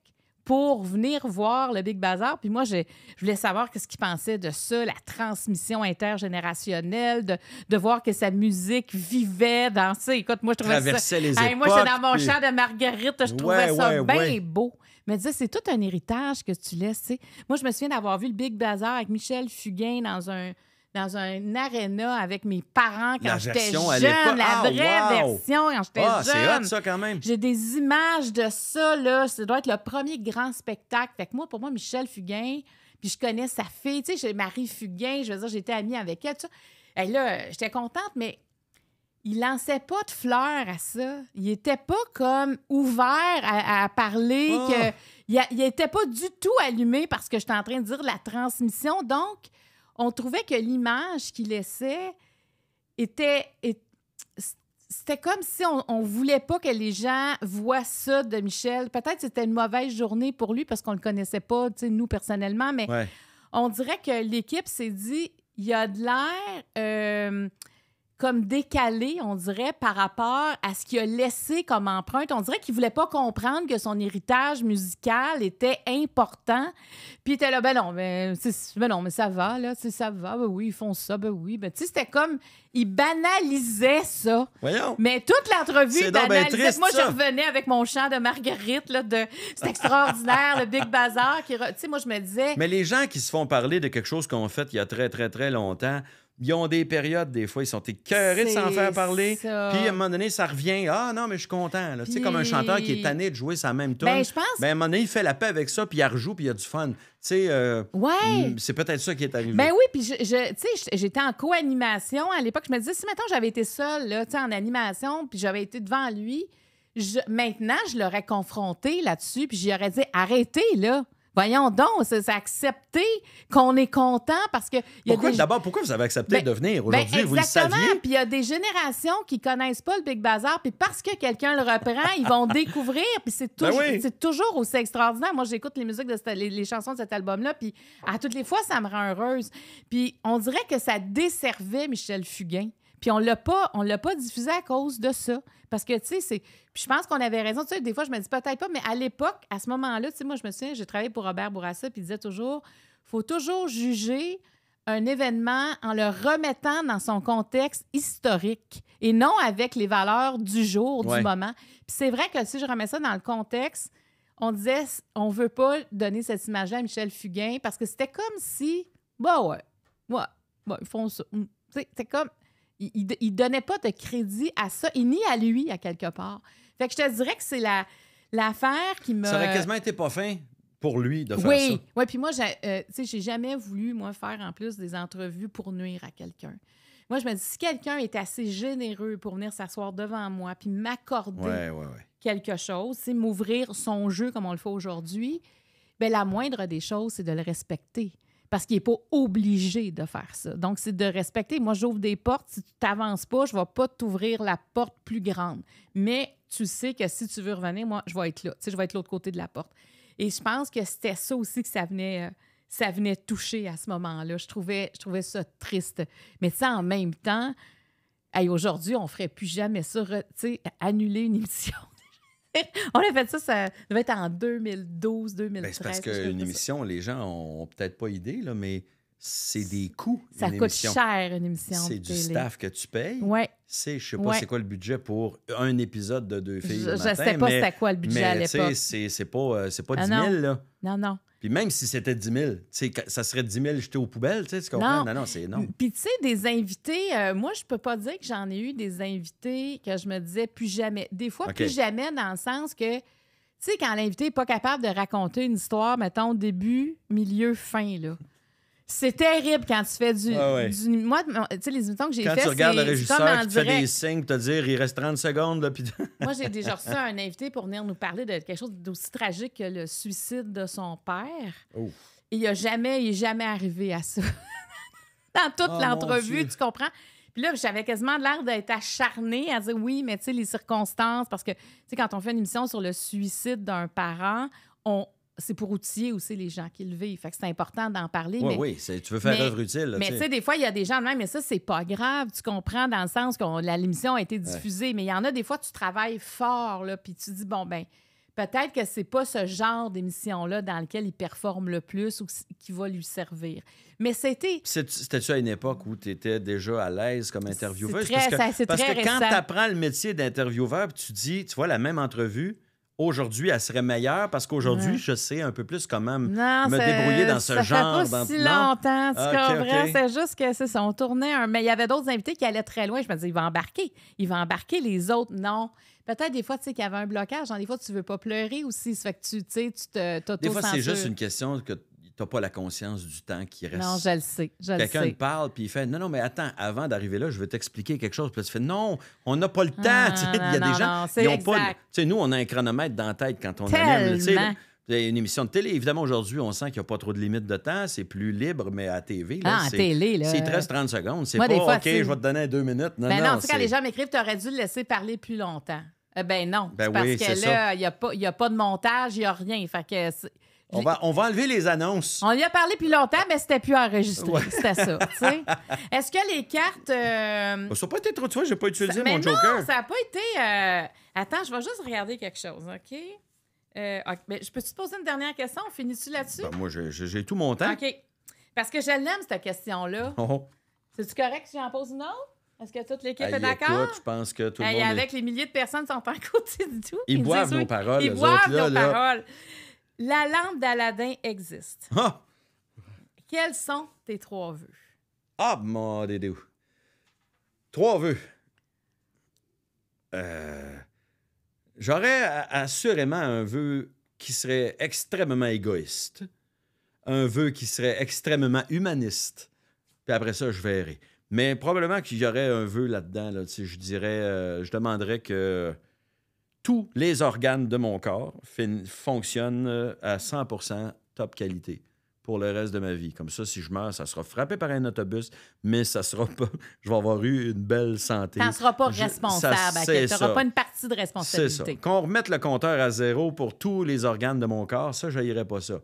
pour venir voir le Big Bazar. Puis moi, je, je voulais savoir qu'est-ce qu'ils pensaient de ça, la transmission intergénérationnelle, de, de voir que sa musique vivait dans Écoute, moi, je trouvais ça... moi, c'est dans mon champ de marguerite, je trouvais ça bien beau. Mais disais, c'est tout un héritage que tu laisses. Moi, je me souviens d'avoir vu le Big Bazar avec Michel Fugain dans un dans un aréna avec mes parents quand j'étais jeune. La ah, vraie version quand j'étais ah, jeune. même. J'ai des images de ça, là. Ça doit être le premier grand spectacle. Fait moi, pour moi, Michel Fugain, puis je connais sa fille, tu sais, Marie Fugain, je veux dire, j'étais amie avec elle, là, j'étais contente, mais il lançait pas de fleurs à ça. Il était pas comme ouvert à, parler. Ah! il était pas du tout allumé parce que j'étais en train de dire la transmission. Donc, on trouvait que l'image qu'il laissait était, c'était comme si on, ne voulait pas que les gens voient ça de Michel. Peut-être c'était une mauvaise journée pour lui parce qu'on le connaissait pas, nous personnellement, mais on dirait que l'équipe s'est dit, il y a de l'air, euh, comme décalé, on dirait, par rapport à ce qu'il a laissé comme empreinte. On dirait qu'il voulait pas comprendre que son héritage musical était important. Puis il était là, ben non, mais ben ça va, là, ça va, ben oui, ils font ça, ben oui. Mais ben, tu sais, c'était comme, il banalisait ça. Mais toute l'entrevue, banalisait. Moi, je revenais avec mon chant de Marguerite, là, de, c'est extraordinaire, le Big Bazar. Qui Tu sais, moi, je me disais... Mais les gens qui se font parler de quelque chose qu'on fait il y a très, très, très longtemps ils ont des périodes, des fois, ils sont écœurés de s'en faire parler. Puis à un moment donné, ça revient. Ah non, mais je suis content. Là. comme un chanteur qui est tanné de jouer sa même tune. Ben, je ben, à un moment donné, il fait la paix avec ça, puis il rejoue, puis il y a du fun. Tu euh, mm, c'est peut-être ça qui est arrivé. Ben oui, puis je, sais, j'étais en co-animation à l'époque. Je me disais, si maintenant j'avais été seule, tu sais, en animation, puis j'avais été devant lui, maintenant, je l'aurais confronté là-dessus, puis j'y aurais dit, arrêtez, là voyons donc, c'est accepter qu'on est content parce que. d'abord, pourquoi vous avez accepté ben, de venir ben, aujourd'hui? vous le saviez. Puis il y a des générations qui connaissent pas le Big Bazar, puis parce que quelqu'un le reprend, ils vont (laughs) découvrir, puis c'est ben toujours c'est toujours aussi extraordinaire. Moi, j'écoute les musiques, de les, chansons de cet album-là, puis à toutes les fois, ça me rend heureuse. Puis on dirait que ça desservait Michel Fugain. Puis on l'a pas, on l'a pas diffusé à cause de ça. Parce que, tu sais, c'est. Puis je pense qu'on avait raison. Tu sais, des fois, je me dis peut-être pas, mais à l'époque, à ce moment-là, tu sais, moi, je me souviens, j'ai travaillé pour Robert Bourassa, puis il disait toujours faut toujours juger un événement en le remettant dans son contexte historique et non avec les valeurs du jour, du moment. Puis c'est vrai que si je remets ça dans le contexte, on disait on veut pas donner cette image à Michel Fugain parce que c'était comme si bah ouais, ouais, bah, ils font ça. C'est comme il, ne donnait pas de crédit à ça et ni à lui, à quelque part. Fait que je te dirais que c'est la, l'affaire qui me. Ça aurait quasiment été pas fin pour lui de faire ça. Oui, puis moi, j'ai, euh, j'ai jamais voulu, moi, faire en plus des entrevues pour nuire à quelqu'un. Moi, je me dis, si quelqu'un est assez généreux pour venir s'asseoir devant moi puis m'accorder quelque chose, c'est m'ouvrir son jeu comme on le fait aujourd'hui, bien, la moindre des choses, c'est de le respecter parce qu'il n'est pas obligé de faire ça. Donc, c'est de respecter. Moi, j'ouvre des portes. Si tu t'avances pas, je ne vais pas t'ouvrir la porte plus grande. Mais tu sais que si tu veux revenir, moi, je vais être là. je vais être l'autre côté de la porte. Et je pense que c'était ça aussi que ça venait, euh, toucher à ce moment-là. Je trouvais, je trouvais ça triste. Mais ça, en même temps, aujourd'hui, on ne ferait plus jamais ça, sais, annuler une (laughs) émission (laughs) on a fait ça, ça devait être en 2012, 2013. Ben, c'est parce qu'une émission, les gens n'ont peut-être pas idée, là, mais c'est des coûts. Ça coûte cher, une émission. C'est du staff que tu payes. Ouais. C'est, je sais pas, c'est quoi le budget pour un épisode de deux filles. Je, ne sais pas c'était quoi le budget à l'époque. C'est pas, c'est pas 10 euh, 000, ah là. Non, non même si c'était 10 000, ça serait 10 000 jetés aux poubelles, tu comprends? Non, non, c'est énorme. Puis tu sais, des invités, euh, moi, je peux pas dire que j'en ai eu des invités que je me disais plus jamais. Des fois, plus jamais dans le sens que, tu sais, quand l'invité n'est pas capable de raconter une histoire, mettons, début, milieu, fin, là. C'est terrible quand tu fais du. Ah moi, tu sais, les émissions que j'ai faites Quand tu regardes le régisseur tu te fait des signes te dire il reste 30 secondes. Là, (laughs) moi, j'ai déjà reçu un invité pour venir nous parler de quelque chose d'aussi tragique que le suicide de son père. Et oh. il a jamais, il jamais arrivé à ça. (laughs) Dans toute oh, l'entrevue, tu comprends? Puis là, j'avais quasiment l'air d'être acharnée à dire oui, mais tu sais, les circonstances, parce que, tu sais, quand on fait une émission sur le suicide d'un parent, on, c'est pour outiller aussi les gens qui le vivent. Fait que c'est important d'en parler. Oui, oui, tu veux faire œuvre utile. mais tu sais, des fois, il y a des gens, même, mais ça, c'est pas grave. Tu comprends dans le sens que l'émission a été diffusée, mais il y en a des fois, tu travailles fort, là, puis tu dis, bon, ben peut-être que c'est pas ce genre d'émission-là dans lequel il performe le plus ou qui va lui servir. Mais c'était. C'était-tu à une époque où tu étais déjà à l'aise comme intervieweur? Parce que, ça, parce que quand tu apprends le métier d'intervieweur, tu dis, tu vois, la même entrevue, aujourd'hui, elle serait meilleure parce qu'aujourd'hui, je sais un peu plus comment même me débrouiller dans ce genre. Ça fait pas si longtemps, tu ah, comprends? C'est juste que c'est ça, on tournait un... Mais il y avait d'autres invités qui allaient très loin. Je me disais, il va embarquer. Il va embarquer les autres. Non. Peut-être des fois, tu sais, qu'il y avait un blocage. des fois, tu veux pas pleurer aussi. Ça fait que tu, tu sais, tu te Des fois, c'est juste une question que t'as pas la conscience du temps qui reste. Non, je le sais. Quelqu'un parle, puis il fait Non, non, mais attends, avant d'arriver là, je veux t'expliquer quelque chose. Puis tu fais Non, on n'a pas le temps. Ah, il y a des gens qui n'ont pas. Tu sais, nous, on a un chronomètre dans la tête quand on anime. une émission de télé. Évidemment, aujourd'hui, on sent qu'il n'y a pas trop de limites de temps. C'est plus libre, mais à TV. Ah, télé, C'est 13, 30 secondes. C'est pas OK, je vais te donner deux minutes. Non, ben non, non, non quand les gens m'écrivent, tu aurais dû le laisser parler plus longtemps. Euh, ben non. Ben parce que là, il n'y a, a, pas de montage, il n'y a rien. Fait que on va, on va enlever les annonces. On y a parlé depuis longtemps, mais c'était plus enregistré. C'était ça. Est-ce que les cartes. Euh, ça n'a pas été trop. Tu vois, n'ai pas utilisé ça, mon mais Joker. Non, ça n'a pas été. Euh, attends, je vais juste regarder quelque chose, euh, OK? Mais je peux-tu te poser une dernière question? On finit-tu là-dessus? Ben, moi, j'ai tout mon temps. OK. Parce que je l'aime, cette question-là. (laughs) Oh. C'est-tu correct si j'en pose une autre? Est-ce que toute l'équipe est d'accord? Je pense que tout le monde. Et Avec les milliers de personnes qui sont en (laughs) côté du tout. Ils, boivent nos paroles. Ils boivent nos paroles. La lampe d'Aladin existe. Ah! Quels sont tes trois vœux? Ah, mon dédou. Trois vœux. Euh, j'aurais assurément un vœu qui serait extrêmement égoïste, un vœu qui serait extrêmement humaniste, puis après ça, je verrai. Mais probablement qu'il y aurait un vœu là-dedans. Là, je dirais, euh, je demanderais que tous les organes de mon corps fonctionnent euh, à 100% top qualité pour le reste de ma vie. Comme ça, si je meurs, ça sera frappé par un autobus, mais ça sera (laughs) pas. Je vais avoir eu une belle santé. Tu seras pas responsable. Tu n'auras pas une partie de responsabilité. Qu'on remette le compteur à zéro pour tous les organes de mon corps, ça, je n'irai pas ça.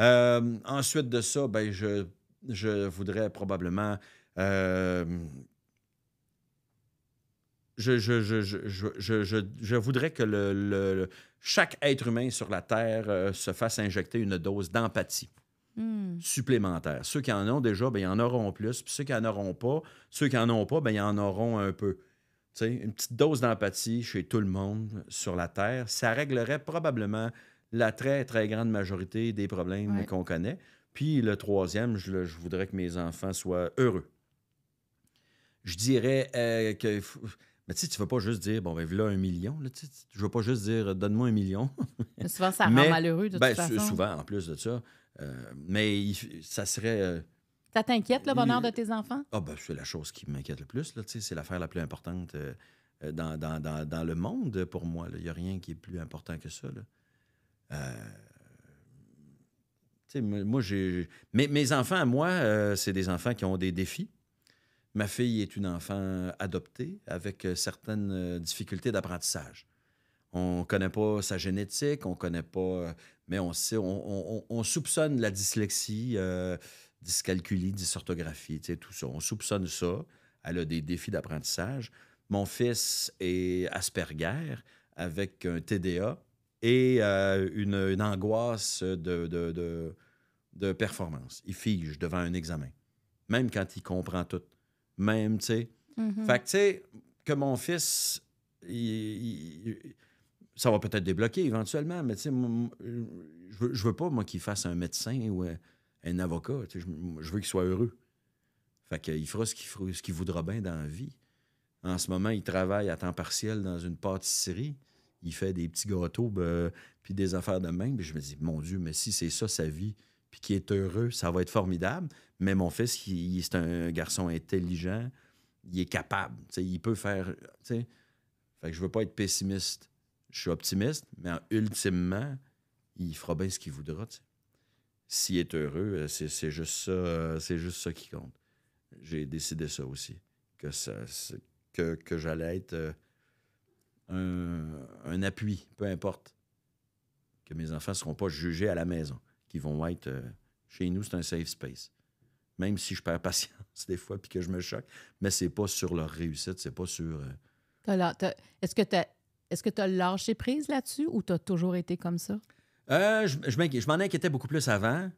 Euh, ensuite de ça, ben, je, voudrais probablement euh, je, je, voudrais que le, chaque être humain sur la Terre euh, se fasse injecter une dose d'empathie hmm. supplémentaire. Ceux qui en ont déjà, ben, ils en auront plus. Puis ceux qui en auront pas, ceux qui en ont pas, ben, ils en auront un peu. sais, une petite dose d'empathie chez tout le monde sur la Terre, ça réglerait probablement la très, très grande majorité des problèmes qu'on connaît. Puis le troisième, je, voudrais que mes enfants soient heureux. Je dirais euh, que mais tu sais, tu ne vas pas juste dire, bon, ben, là, un million. Là, tu ne veux pas juste dire, donne-moi un million. (laughs) souvent, ça (laughs) rend malheureux, de ben, toute Souvent, en plus de ça. Euh, mais ça serait. Euh, ça t'inquiète, le euh, bonheur de tes enfants? Ah, ben, c'est la chose qui m'inquiète le plus. C'est l'affaire la plus importante dans, dans, le monde pour moi. Il n'y a rien qui est plus important que ça. Là. moi, j'ai. Mes, mes enfants, moi, c'est des enfants qui ont des défis. Ma fille est une enfant adoptée avec euh, certaines euh, difficultés d'apprentissage. On ne connaît pas sa génétique, on connaît pas, euh, mais on on, soupçonne la dyslexie, dyscalculie, dysorthographie, tu sais, tout ça. On soupçonne ça. Elle a des défis d'apprentissage. Mon fils est Asperger avec un TDA et une, angoisse de, de performance. Il fige devant un examen, même quand il comprend tout même, tu sais. Mm-hmm. Fait que, tu sais, que mon fils, ça va peut-être débloquer éventuellement, mais tu sais, je veux, veux pas, moi, qu'il fasse un médecin ou un avocat. Je, veux qu'il soit heureux. Fait qu'il fera ce qu'il voudra bien dans la vie. En ce moment, il travaille à temps partiel dans une pâtisserie. Il fait des petits gâteaux, ben, puis des affaires de main. Puis je me dis, mon Dieu, mais si c'est ça sa vie, puis qui est heureux, ça va être formidable. Mais mon fils, il, est c'est un garçon intelligent, il est capable, il peut faire. Fait que je veux pas être pessimiste. Je suis optimiste, mais ultimement, il fera bien ce qu'il voudra. S'il est heureux, euh, c'est juste ça, euh, c'est juste ça qui compte. J'ai décidé ça aussi, que ça, que, j'allais être euh, un, un appui, peu importe, que mes enfants seront pas jugés à la maison qui vont être euh, chez nous, c'est un safe space. Même si je perds patience (laughs) des fois puis que je me choque, mais c'est pas sur leur réussite, c'est pas sur. Euh, est-ce que tu as, tu as lâché prise là-dessus ou tu as toujours été comme ça? Euh, je, je m'en inquiétais beaucoup plus avant.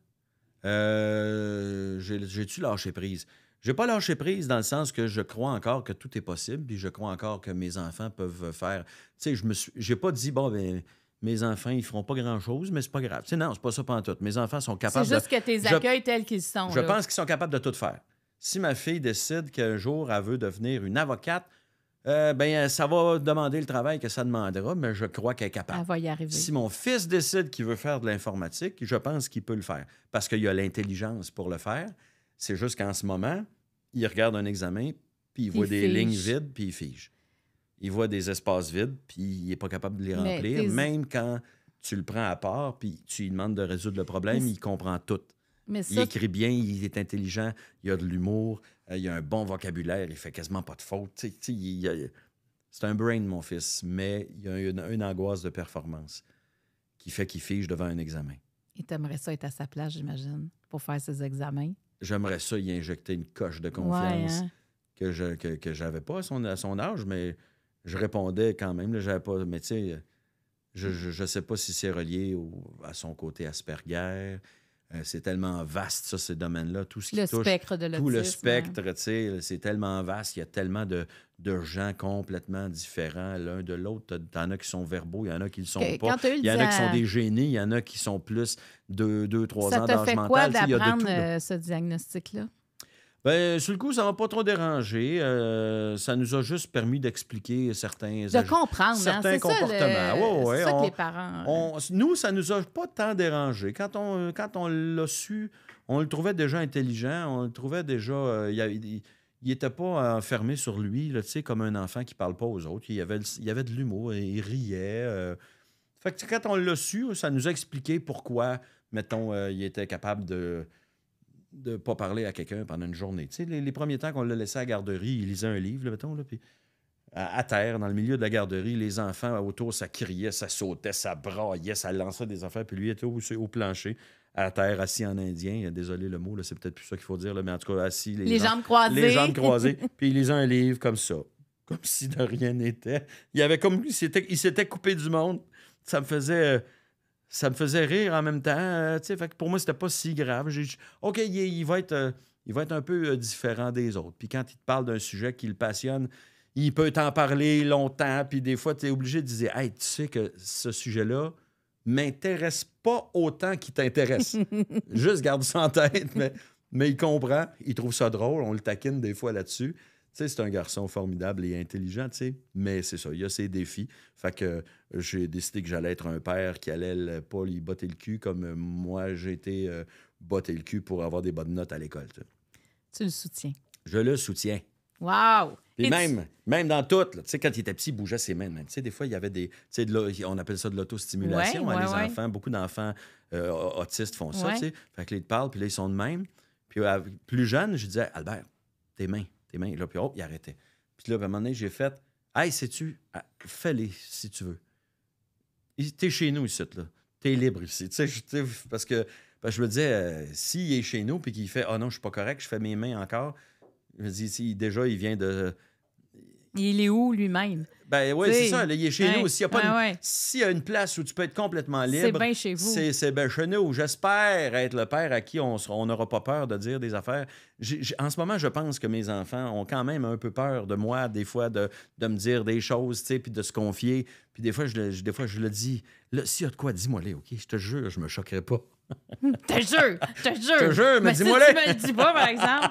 J'ai-tu lâché prise? J'ai pas lâché prise dans le sens que je crois encore que tout est possible, puis je crois encore que mes enfants peuvent faire. Tu sais, je me suis, j'ai pas dit bon ben mes enfants, ils feront pas grand-chose, mais ce n'est pas grave. T'sais, non, n'est pas ça pendant tout. Mes enfants sont capables de... C'est juste que tes accueils tels qu'ils sont. Je pense qu'ils sont capables de tout faire. Si ma fille décide qu'un jour, elle veut devenir une avocate, euh, ben, euh, ça va demander le travail que ça demandera, mais je crois qu'elle est capable. Elle va y arriver. Si mon fils décide qu'il veut faire de l'informatique, je pense qu'il peut le faire parce qu'il a l'intelligence pour le faire. C'est juste qu'en ce moment, il regarde un examen, puis il, voit des lignes vides, puis il fige il voit des espaces vides, puis il n'est pas capable de les remplir. Même quand tu le prends à part, puis tu lui demandes de résoudre le problème, il comprend tout. Il écrit bien, il est intelligent, il a de l'humour, euh, il a un bon vocabulaire, il fait quasiment pas de faute. C'est un brain, mon fils, mais il a une, angoisse de performance qui fait qu'il fige devant un examen. Et t'aimerais ça être à sa place, j'imagine, pour faire ses examens? J'aimerais ça y injecter une coche de confiance hein? que je que, pas à son âge, mais je répondais quand même. J'avais pas. Mais tu sais, je ne sais pas si c'est relié à son côté Asperger. Euh, c'est tellement vaste, ça, ces domaines-là. Tout ce qui le spectre de Tout le spectre, hein. tu sais, c'est tellement vaste. Il y a tellement de, de gens complètement différents l'un de l'autre. Il y en a qui sont verbaux, il y en a qui ne le sont pas. Il y en a qui sont des génies, il y en a qui sont plus de deux, trois ans d'âge mental. Quoi d'apprendre euh, ce diagnostic-là? Ben, sur le coup, ça m'a pas trop dérangé. Euh, ça nous a juste permis d'expliquer certains... De comprendre, hein. certains comportements. Ça, que les parents... Euh. nous, ça nous a pas tant dérangé. Quand on, quand on l'a su, on le trouvait déjà intelligent, on le trouvait déjà... Euh, il n'était pas enfermé sur lui, comme un enfant qui ne parle pas aux autres. Il y avait, il avait de l'humour, il riait. Fait que quand on l'a su, ça nous a expliqué pourquoi, mettons, il était capable de, de ne pas parler à quelqu'un pendant une journée. Tu sais, les, premiers temps qu'on le laissait à la garderie, il lisait un livre, là, mettons, là, puis à, terre, dans le milieu de la garderie, les enfants autour, ça criait, ça sautait, ça braillait, ça lançait des affaires, puis lui était au, au plancher à terre, assis en indien. Désolé le mot, c'est peut-être plus ça qu'il faut dire, là, mais en tout cas, assis. Les, jambes, croisées. Les jambes croisées. (laughs) puis il lisait un livre comme ça, comme si de rien n'était. Il avait comme. Il s'était coupé du monde. Ça me faisait. Euh, ça me faisait rire en même temps. Euh, pour moi, c'était pas si grave. OK, il, va être, euh, il va être un peu euh, différent des autres. Puis quand il te parle d'un sujet qui le passionne, il peut t'en parler longtemps. Puis des fois, tu es obligé de dire, Hey, tu sais que ce sujet-là m'intéresse pas autant qu'il t'intéresse. (laughs) Juste garde ça en tête, mais, mais il comprend, il trouve ça drôle. On le taquine des fois là-dessus c'est un garçon formidable et intelligent, tu sais. Mais c'est ça, il y a ses défis. Fait que euh, j'ai décidé que j'allais être un père qui allait pas lui botter le cul comme euh, moi, j'ai été euh, botter le cul pour avoir des bonnes notes à l'école. Tu, le soutiens. Je le soutiens. Wow! Et, même, dans tout, tu sais, quand il était petit, il bougeait ses mains. Tu sais, des fois, il y avait des. Tu sais, on appelle ça de l'autostimulation. Hein, enfants, beaucoup d'enfants autistes font ça, tu sais. Fait que les te parlent, puis là, ils sont de même. Puis plus jeune, je disais, Albert, tes mains tes mains. Là, puis hop, oh, il arrêtait. Puis là, à ben, un moment donné, j'ai fait Hey, sais-tu, ah, fais-les si tu veux. T'es chez nous ici, là. T'es libre ici. Tu sais, parce que ben, je me disais, euh, s'il est chez nous puis qu'il fait Ah non, je suis pas correct, je fais mes mains encore, je me dis, déjà, il vient de. Il est où lui-même? Ben oui, c'est ça. il est chez nous nous. S'il y, y, a une place où tu peux être complètement libre, c'est bien chez vous. C'est bien chez nous. J'espère être le père à qui on n'aura pas peur de dire des affaires. en ce moment, je pense que mes enfants ont quand même un peu peur de moi, des fois, de, de me dire des choses, puis de se confier. Puis des fois, je le, des fois, je le dis. S'il y a de quoi, dis-moi-les, OK? Je te jure, je me choquerai pas. Hmm, te jure, te jure. Te jure, mais, dis-moi si Tu me le dis pas, par exemple.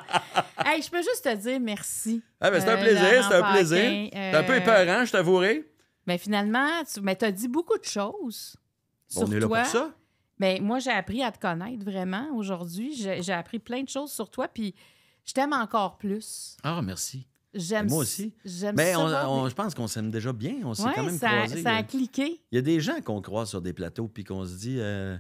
hey, je peux juste te dire merci. Ah, ben, c'est un euh, plaisir, c'est un plaisir. C'est un peu euh, épeurant, je t'avouerai. Mais finalement, tu as dit beaucoup de choses. sur on toi. pour ça. Mais moi, j'ai appris à te connaître vraiment aujourd'hui. J'ai appris plein de choses sur toi, puis je t'aime encore plus. Ah, merci. J'aime Moi aussi. J'aime ça. On, je pense qu'on s'aime déjà bien. On s'est quand même ça, Ça a cliqué. Il y a des gens qu'on croise sur des plateaux, puis qu'on se dit. Euh,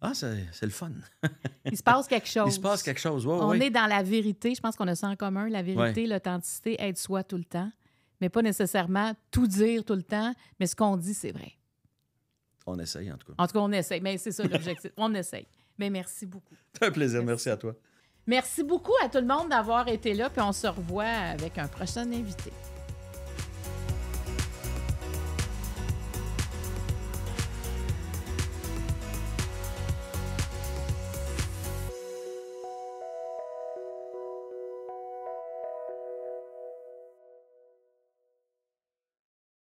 ah, c'est le fun. (laughs) Il se passe quelque chose. Il se passe quelque chose, ouais, On est dans la vérité. Je pense qu'on a ça en commun, la vérité, l'authenticité, être soi tout le temps mais pas nécessairement tout dire tout le temps, mais ce qu'on dit, c'est vrai. On essaye, en tout cas. En tout cas, on essaye. Mais c'est ça l'objectif. (laughs) on essaye. Mais merci beaucoup. C'est (laughs) un plaisir. Merci. merci à toi. Merci beaucoup à tout le monde d'avoir été là, puis on se revoit avec un prochain invité.